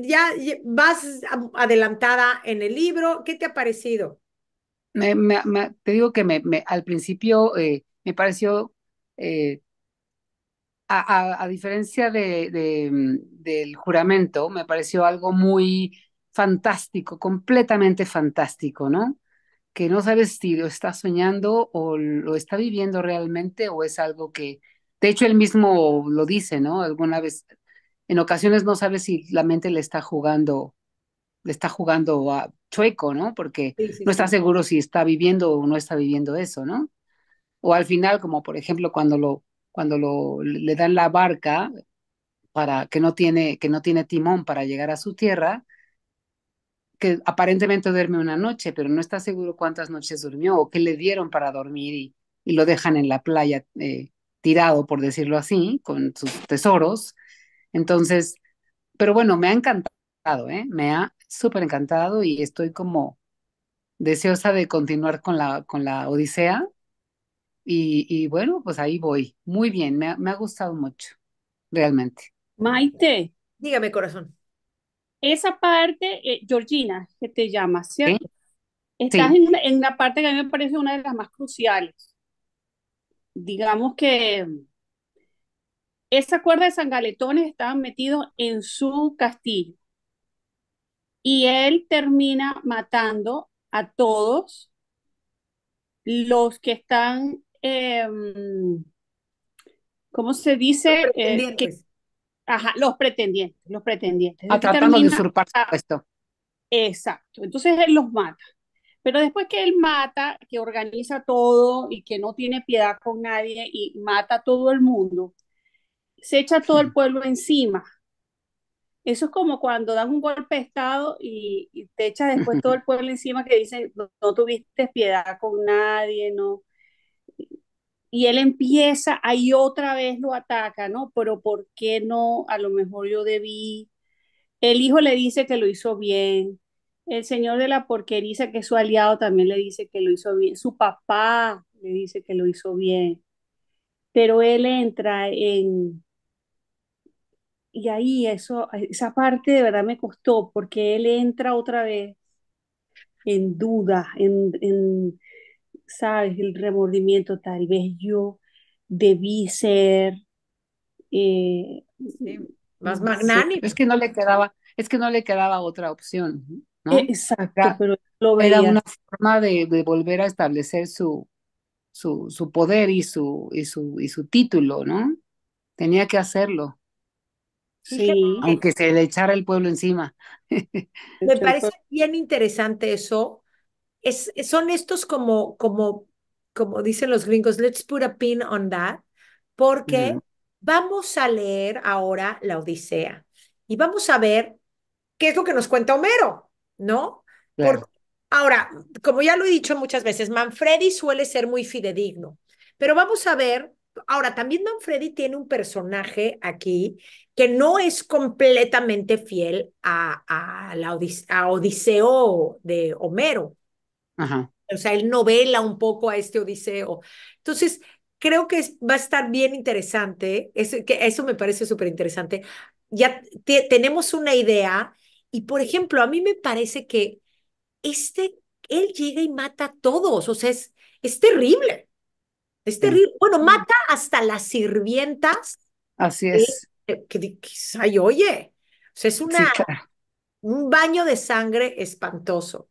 ya, vas adelantada en el libro. ¿Qué te ha parecido? te digo que al principio eh, me pareció eh, a, diferencia de, mm, del juramento, me pareció algo muy fantástico, completamente fantástico, ¿no? Que no sabes si lo está soñando o lo está viviendo realmente o es algo que, de hecho, él mismo lo dice, ¿no? Alguna vez, en ocasiones no sabes si la mente le está jugando, le está jugando a chueco, ¿no? Porque no está seguro si está viviendo o no está viviendo eso, ¿no? O al final, como por ejemplo cuando lo cuando le dan la barca para que no tiene que no tiene timón para llegar a su tierra, que aparentemente duerme una noche, pero no está seguro cuántas noches durmió o qué le dieron para dormir y, lo dejan en la playa eh, tirado, por decirlo así, con sus tesoros. Entonces, pero bueno, me ha encantado, ¿eh? me ha súper encantado y estoy como deseosa de continuar con la, con la Odisea y, bueno, pues ahí voy. Muy bien, me ha, gustado mucho, realmente. Maite. Dígame, corazón. Esa parte, eh, Georgina, que te llama, ¿cierto? Estás en, la parte que a mí me parece una de las más cruciales. Digamos que esa cuerda de sangaletones está metido en su castillo. Y él termina matando a todos los que están Em, ¿cómo se dice? Los eh, pretendientes. los pretendientes, los tratando de usurpar Exacto, entonces él los mata. Pero después que él mata, que organiza todo y que no tiene piedad con nadie y mata a todo el mundo, se echa todo el hmm. pueblo encima. Eso es como cuando dan un golpe de Estado y, te echa después todo el pueblo encima que dicen, no, tuviste piedad con nadie, no, y él empieza, ahí otra vez lo ataca, ¿no? Pero ¿por qué no? A lo mejor yo debí. El hijo le dice que lo hizo bien. El señor de la porqueriza, que es su aliado, también le dice que lo hizo bien. Su papá le dice que lo hizo bien. Pero él entra en... Y ahí eso, esa parte de verdad me costó, porque él entra otra vez en duda, en sabes, el remordimiento, tal vez yo debí ser eh, más magnánimo. Es que no le quedaba, es que no le quedaba otra opción. Exacto, pero lo era una forma de, volver a establecer su, su, su poder y su, y su, y su título, ¿no? Tenía que hacerlo. Sí. Aunque se le echara el pueblo encima. Me parece bien interesante eso, son estos como, como, como dicen los gringos, let's put a pin on that, porque vamos a leer ahora la Odisea y vamos a ver qué es lo que nos cuenta Homero, ¿no? ahora, como ya lo he dicho muchas veces, Manfredi suele ser muy fidedigno, pero vamos a ver Ahora, también Manfredi tiene un personaje aquí que no es completamente fiel a, la a Odiseo de Homero. O sea, él novela un poco a este Odiseo. Entonces, creo que va a estar bien interesante. Eso, que eso me parece súper interesante. Ya tenemos una idea. Y, por ejemplo, a mí me parece que este, él llega y mata a todos. O sea, es, es terrible. Es terrible. Bueno, mata hasta las sirvientas. Así es. Que, ay, oye. O sea, es una, un baño de sangre espantoso.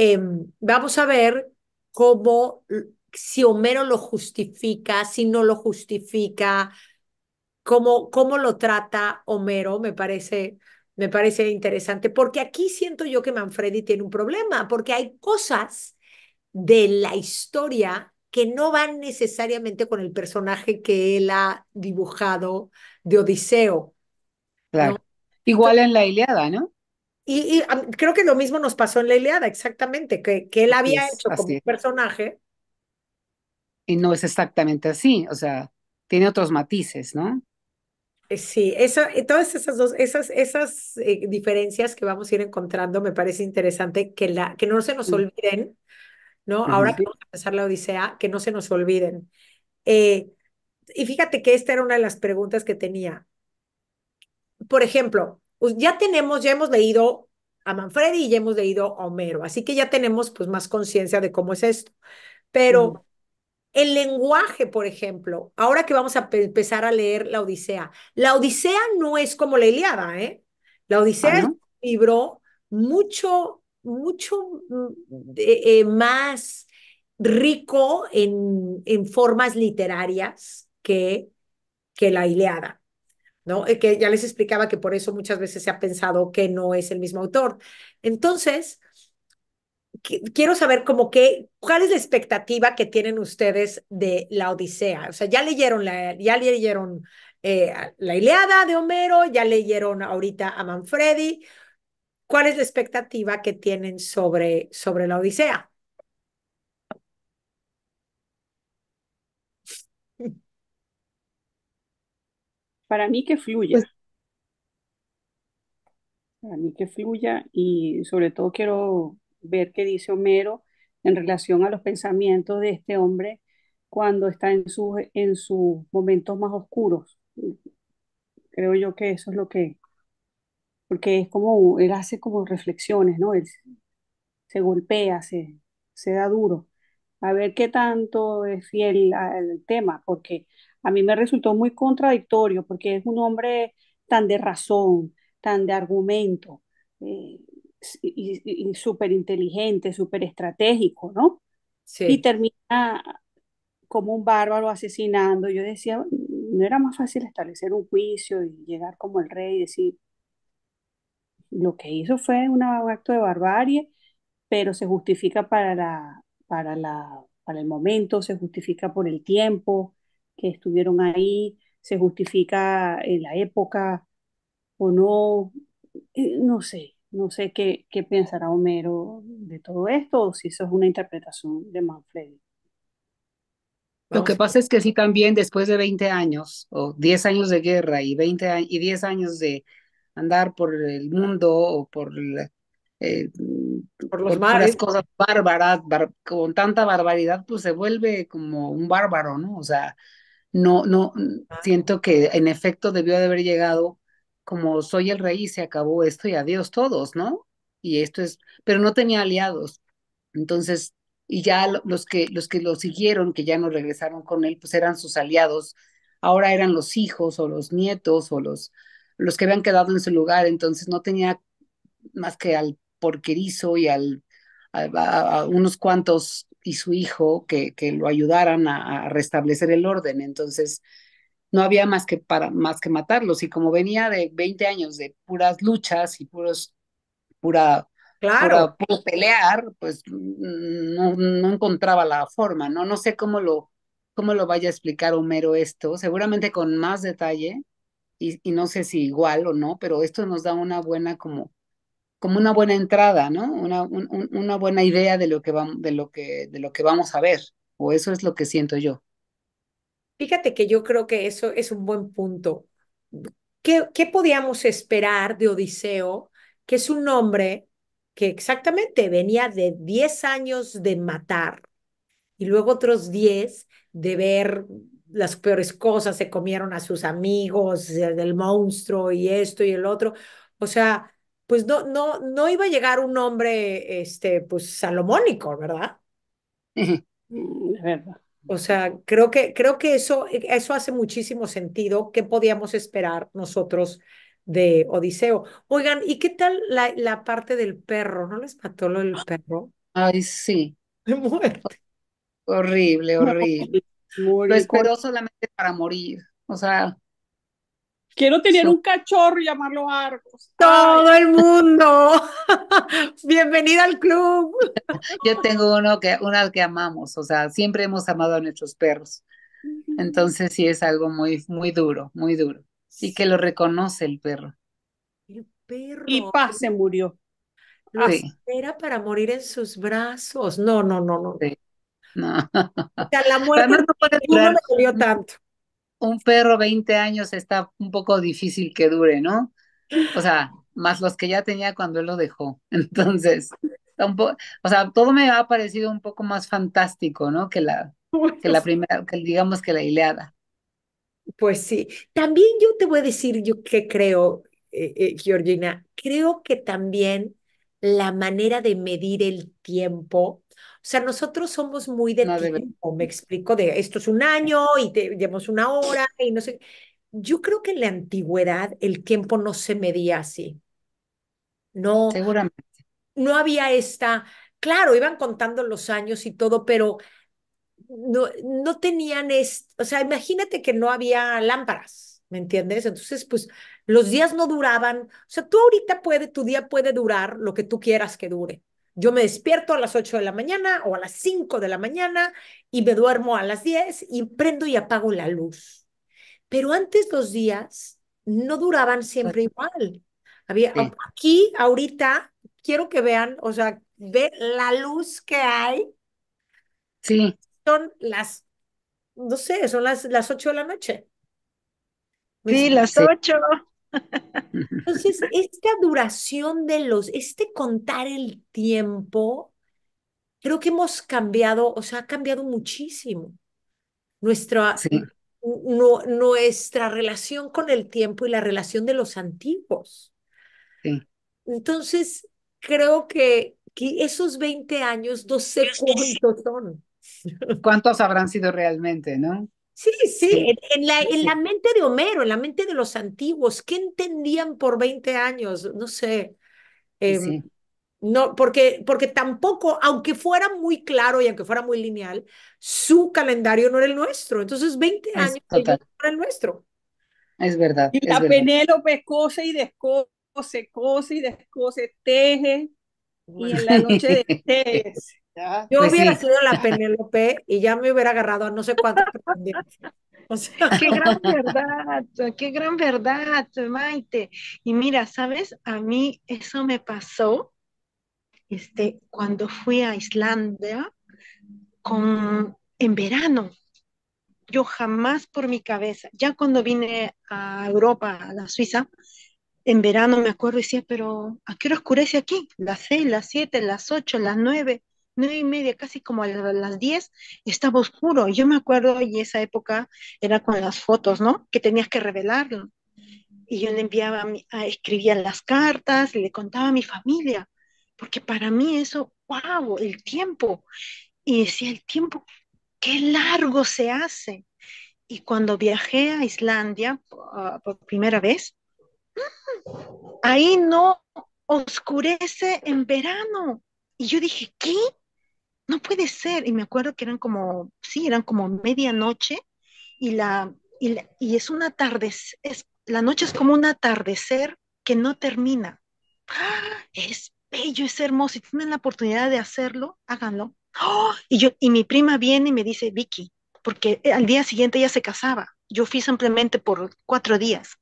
Em, vamos a ver cómo, si Homero lo justifica, si no lo justifica, cómo, cómo lo trata Homero, me parece, me parece interesante, porque aquí siento yo que Manfredi tiene un problema, porque hay cosas de la historia que no van necesariamente con el personaje que él ha dibujado de Odiseo. Claro. Igual en la Iliada, ¿no? Y, creo que lo mismo nos pasó en la Iliada, exactamente, que, que él había hecho como personaje. Y no es exactamente así, o sea, tiene otros matices, ¿no? Eh, sí, eh, todas esas dos, esas, esas eh, diferencias que vamos a ir encontrando me parece interesante que, la, que no se nos olviden, ¿no? Ahora que vamos a empezar la Odisea, que no se nos olviden. y fíjate que esta era una de las preguntas que tenía. Por ejemplo, pues ya tenemos, ya hemos leído a Manfredi y ya hemos leído a Homero, así que ya tenemos pues más conciencia de cómo es esto. Pero el lenguaje, por ejemplo, ahora que vamos a empezar a leer la Odisea, la Odisea no es como la Iliada, ¿eh? La Odisea es un libro mucho, mucho mm, eh, eh, más rico en, en formas literarias que, que la Iliada. Eh, que ya les explicaba que por eso muchas veces se ha pensado que no es el mismo autor. Entonces, quiero saber como que, ¿cuál es la expectativa que tienen ustedes de la Odisea? O sea, ya leyeron la, ya leyeron eh, la de Homero, ya leyeron ahorita a Manfredi. ¿Cuál es la expectativa que tienen sobre, sobre la Odisea? Para mí que fluya, pues para mí que fluya y sobre todo quiero ver qué dice Homero en relación a los pensamientos de este hombre cuando está en sus, en sus momentos más oscuros. Creo yo que eso es lo que, porque es como, él hace como reflexiones, ¿no? Él se golpea, se, se da duro. A ver qué tanto es fiel al tema, porque a mí me resultó muy contradictorio porque es un hombre tan de razón, tan de argumento, eh, y, súper inteligente, súper estratégico, ¿no? Y termina como un bárbaro asesinando. Yo decía, no era más fácil establecer un juicio y llegar como el rey y decir, lo que hizo fue un acto de barbarie, pero se justifica para, para, la, para el momento, se justifica por el tiempo, que estuvieron ahí, se justifica en eh, la época o no, eh, no sé, no sé qué, qué pensará Homero de todo esto o si eso es una interpretación de Manfredi. Lo que pasa es que sí también después de 20 años o 10 años de guerra y 20 y 10 años de andar por el mundo o por, eh, por los mares, cosas bárbaras, con tanta barbaridad, pues se vuelve como un bárbaro, ¿no? O sea, no, no, ah. siento que en efecto debió de haber llegado como soy el rey y se acabó esto y adiós todos, ¿no? Y esto es, pero no tenía aliados. Entonces, y ya los que, los que lo siguieron, que ya no regresaron con él, pues eran sus aliados. Ahora eran los hijos o los nietos o los, los que habían quedado en su lugar. Entonces no tenía más que al porquerizo y al, a unos cuantos y su hijo que, que lo ayudaran a, restablecer el orden. Entonces, no había más que, para, más que matarlos. Y como venía de 20 años de puras luchas y puros, pura, claro. pelear, pues no, no, encontraba la forma, ¿no? No sé cómo lo, cómo lo vaya a explicar Homero esto, seguramente con más detalle. Y, y no sé si igual o no, pero esto nos da una buena como como una buena entrada, ¿no? Una, una buena idea de lo, que va, de, lo que, de lo que vamos a ver, o eso es lo que siento yo. Fíjate que yo creo que eso es un buen punto. ¿Qué, qué podíamos esperar de Odiseo, que es un hombre que exactamente venía de 10 años de matar y luego otros 10 de ver las peores cosas, se comieron a sus amigos, eh, del monstruo y esto y el otro. O sea, pues no, no, no iba a llegar un hombre, este, pues salomónico, ¿verdad? Mm, verdad. O sea, creo que, creo que eso, eso hace muchísimo sentido. ¿Qué podíamos esperar nosotros de Odiseo? Oigan, ¿y qué tal la, la parte del perro? ¿No les mató lo del perro? Ay, sí. De muerte. Horrible, horrible. Lo esperó solamente para morir. O sea, Quiero tener un cachorro y llamarlo Argos. Todo el mundo. Bienvenida al club. Yo tengo uno que, al que amamos, o sea, siempre hemos amado a nuestros perros. Entonces sí es algo muy, muy duro, muy duro. Y que lo reconoce el perro. El perro. Y Paz se murió. Lo espera para morir en sus brazos. No, no, no, no. O sea, la muerte no le tanto un perro 20 años está un poco difícil que dure, ¿no? O sea, más los que ya tenía cuando él lo dejó. Entonces, o sea, todo me ha parecido un poco más fantástico, ¿no? Que la, que la primera, que digamos que la ileada Pues sí. También yo te voy a decir yo qué creo, eh, eh, Georgina, creo que también la manera de medir el tiempo o sea, nosotros somos muy de tiempo, me explico, de esto es un año y te llevamos una hora y no sé. Yo creo que en la antigüedad el tiempo no se medía así. No, Seguramente. No había esta, claro, iban contando los años y todo, pero no, tenían, esto. o sea, imagínate que no había lámparas, ¿me entiendes? Entonces, pues los días no duraban, o sea, tú ahorita puede, tu día puede durar lo que tú quieras que dure. Yo me despierto a las 8 de la mañana o a las 5 de la mañana y me duermo a las 10 y prendo y apago la luz. Pero antes los días no duraban siempre igual. Aquí, ahorita, quiero que vean, o sea, ve la luz que hay. Sí. Son las, no sé, son las, las 8 de la noche. Sí, las 8. Entonces, esta duración de los, este contar el tiempo, creo que hemos cambiado, o sea, ha cambiado muchísimo nuestra, no, nuestra relación con el tiempo y la relación de los antiguos. Entonces, creo que, que esos 20 años, no sé cuántos son. ¿Cuántos habrán sido realmente, no? Sí, sí, en, la, en la mente de Homero, en la mente de los antiguos, ¿qué entendían por 20 años? No sé. Em, no, porque, porque tampoco, aunque fuera muy claro y aunque fuera muy lineal, su calendario no era el nuestro. Entonces, 20 años no era el nuestro. Es verdad. Y la Penélope cose y descose, cose y descose, teje. Y en la noche de yo pues hubiera sido la Penélope y ya me hubiera agarrado a no sé cuánto qué gran verdad, qué gran verdad, Maite. Y mira, ¿sabes? A mí eso me pasó este, cuando fui a Islandia con, en verano. Yo jamás por mi cabeza, ya cuando vine a Europa, a la Suiza, en verano me acuerdo y decía, pero ¿a qué hora oscurece aquí? Las seis, las siete, las ocho, las nueve no y media, casi como a las 10, estaba oscuro. Yo me acuerdo, y esa época era con las fotos, ¿no? Que tenías que revelarlo. Y yo le enviaba, escribía las cartas, le contaba a mi familia, porque para mí eso, wow, el tiempo. Y decía, el tiempo, qué largo se hace. Y cuando viajé a Islandia ah, por primera vez, mm, ahí no oscurece en verano. Y yo dije, ¿qué? no puede ser. Y me acuerdo que eran como, sí, eran como medianoche y la, y, y es una tarde, es, la noche es como un atardecer que no termina. Es bello, es hermoso. Si tienen la oportunidad de hacerlo, háganlo. Y, yo, y mi prima viene y me dice, Vicky, porque eh, al día siguiente ella se casaba. Yo fui simplemente por cuatro días.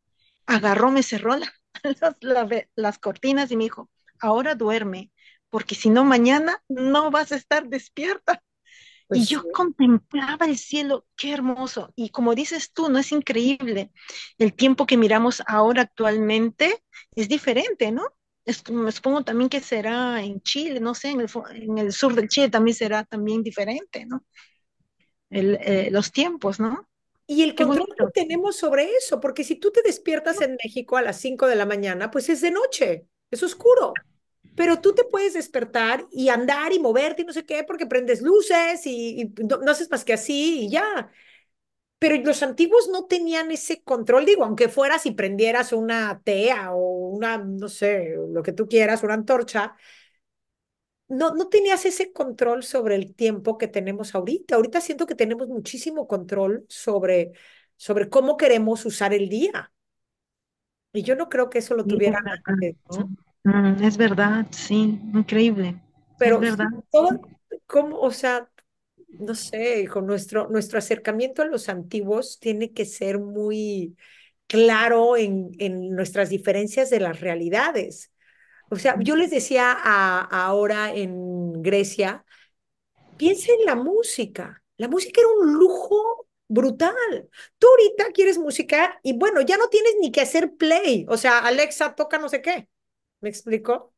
Agarró, me cerró las, las cortinas y me dijo, ahora duerme porque si no mañana no vas a estar despierta. y pues yo contemplaba el cielo, qué hermoso. Y como dices tú, no es increíble. El tiempo que miramos ahora actualmente es diferente, ¿no? Es, me supongo también que será en Chile, no sé, en el, sur del Chile también será también diferente, ¿no? Eh, los tiempos, ¿no? Y el control que tenemos sobre eso, porque si tú te despiertas en México a las 5 de la mañana, pues es de noche, es oscuro pero tú te puedes despertar y andar y moverte y no sé qué, porque prendes luces y, no, haces más que así y ya. Pero los antiguos no tenían ese control, digo, aunque fueras y prendieras una tea o una, no sé, lo que tú quieras, una antorcha, no, no tenías ese control sobre el tiempo que tenemos ahorita. Ahorita siento que tenemos muchísimo control sobre, sobre cómo queremos usar el día. Y yo no creo que eso lo tuvieran antes, ¿no? Mm, es verdad, sí, increíble. Pero Todo, ¿cómo, o sea, no sé, con nuestro, nuestro acercamiento a los antiguos tiene que ser muy claro en, en nuestras diferencias de las realidades. O sea, yo les decía ahora en Grecia, piensa en la música. La música era un lujo brutal. Tú ahorita quieres música y bueno, ya no tienes ni que hacer play. O sea, Alexa, toca no sé qué. ¿Me explico?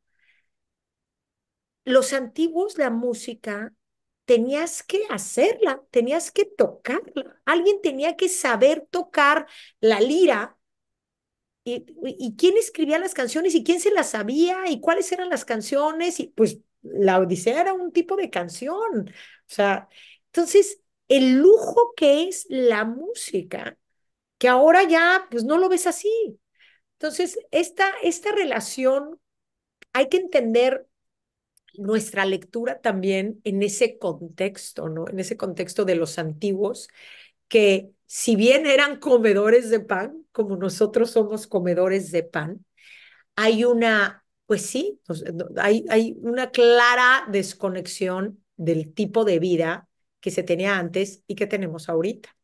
Los antiguos, la música, tenías que hacerla, tenías que tocarla. Alguien tenía que saber tocar la lira. Y, quién escribía las canciones y quién se las sabía y cuáles eran las canciones. Y pues la Odisea era un tipo de canción. O sea, entonces el lujo que es la música, que ahora ya pues no lo ves así. Entonces, esta, esta relación hay que entender nuestra lectura también en ese contexto, ¿no? En ese contexto de los antiguos, que si bien eran comedores de pan, como nosotros somos comedores de pan, hay una, pues sí, hay, hay una clara desconexión del tipo de vida que se tenía antes y que tenemos ahorita.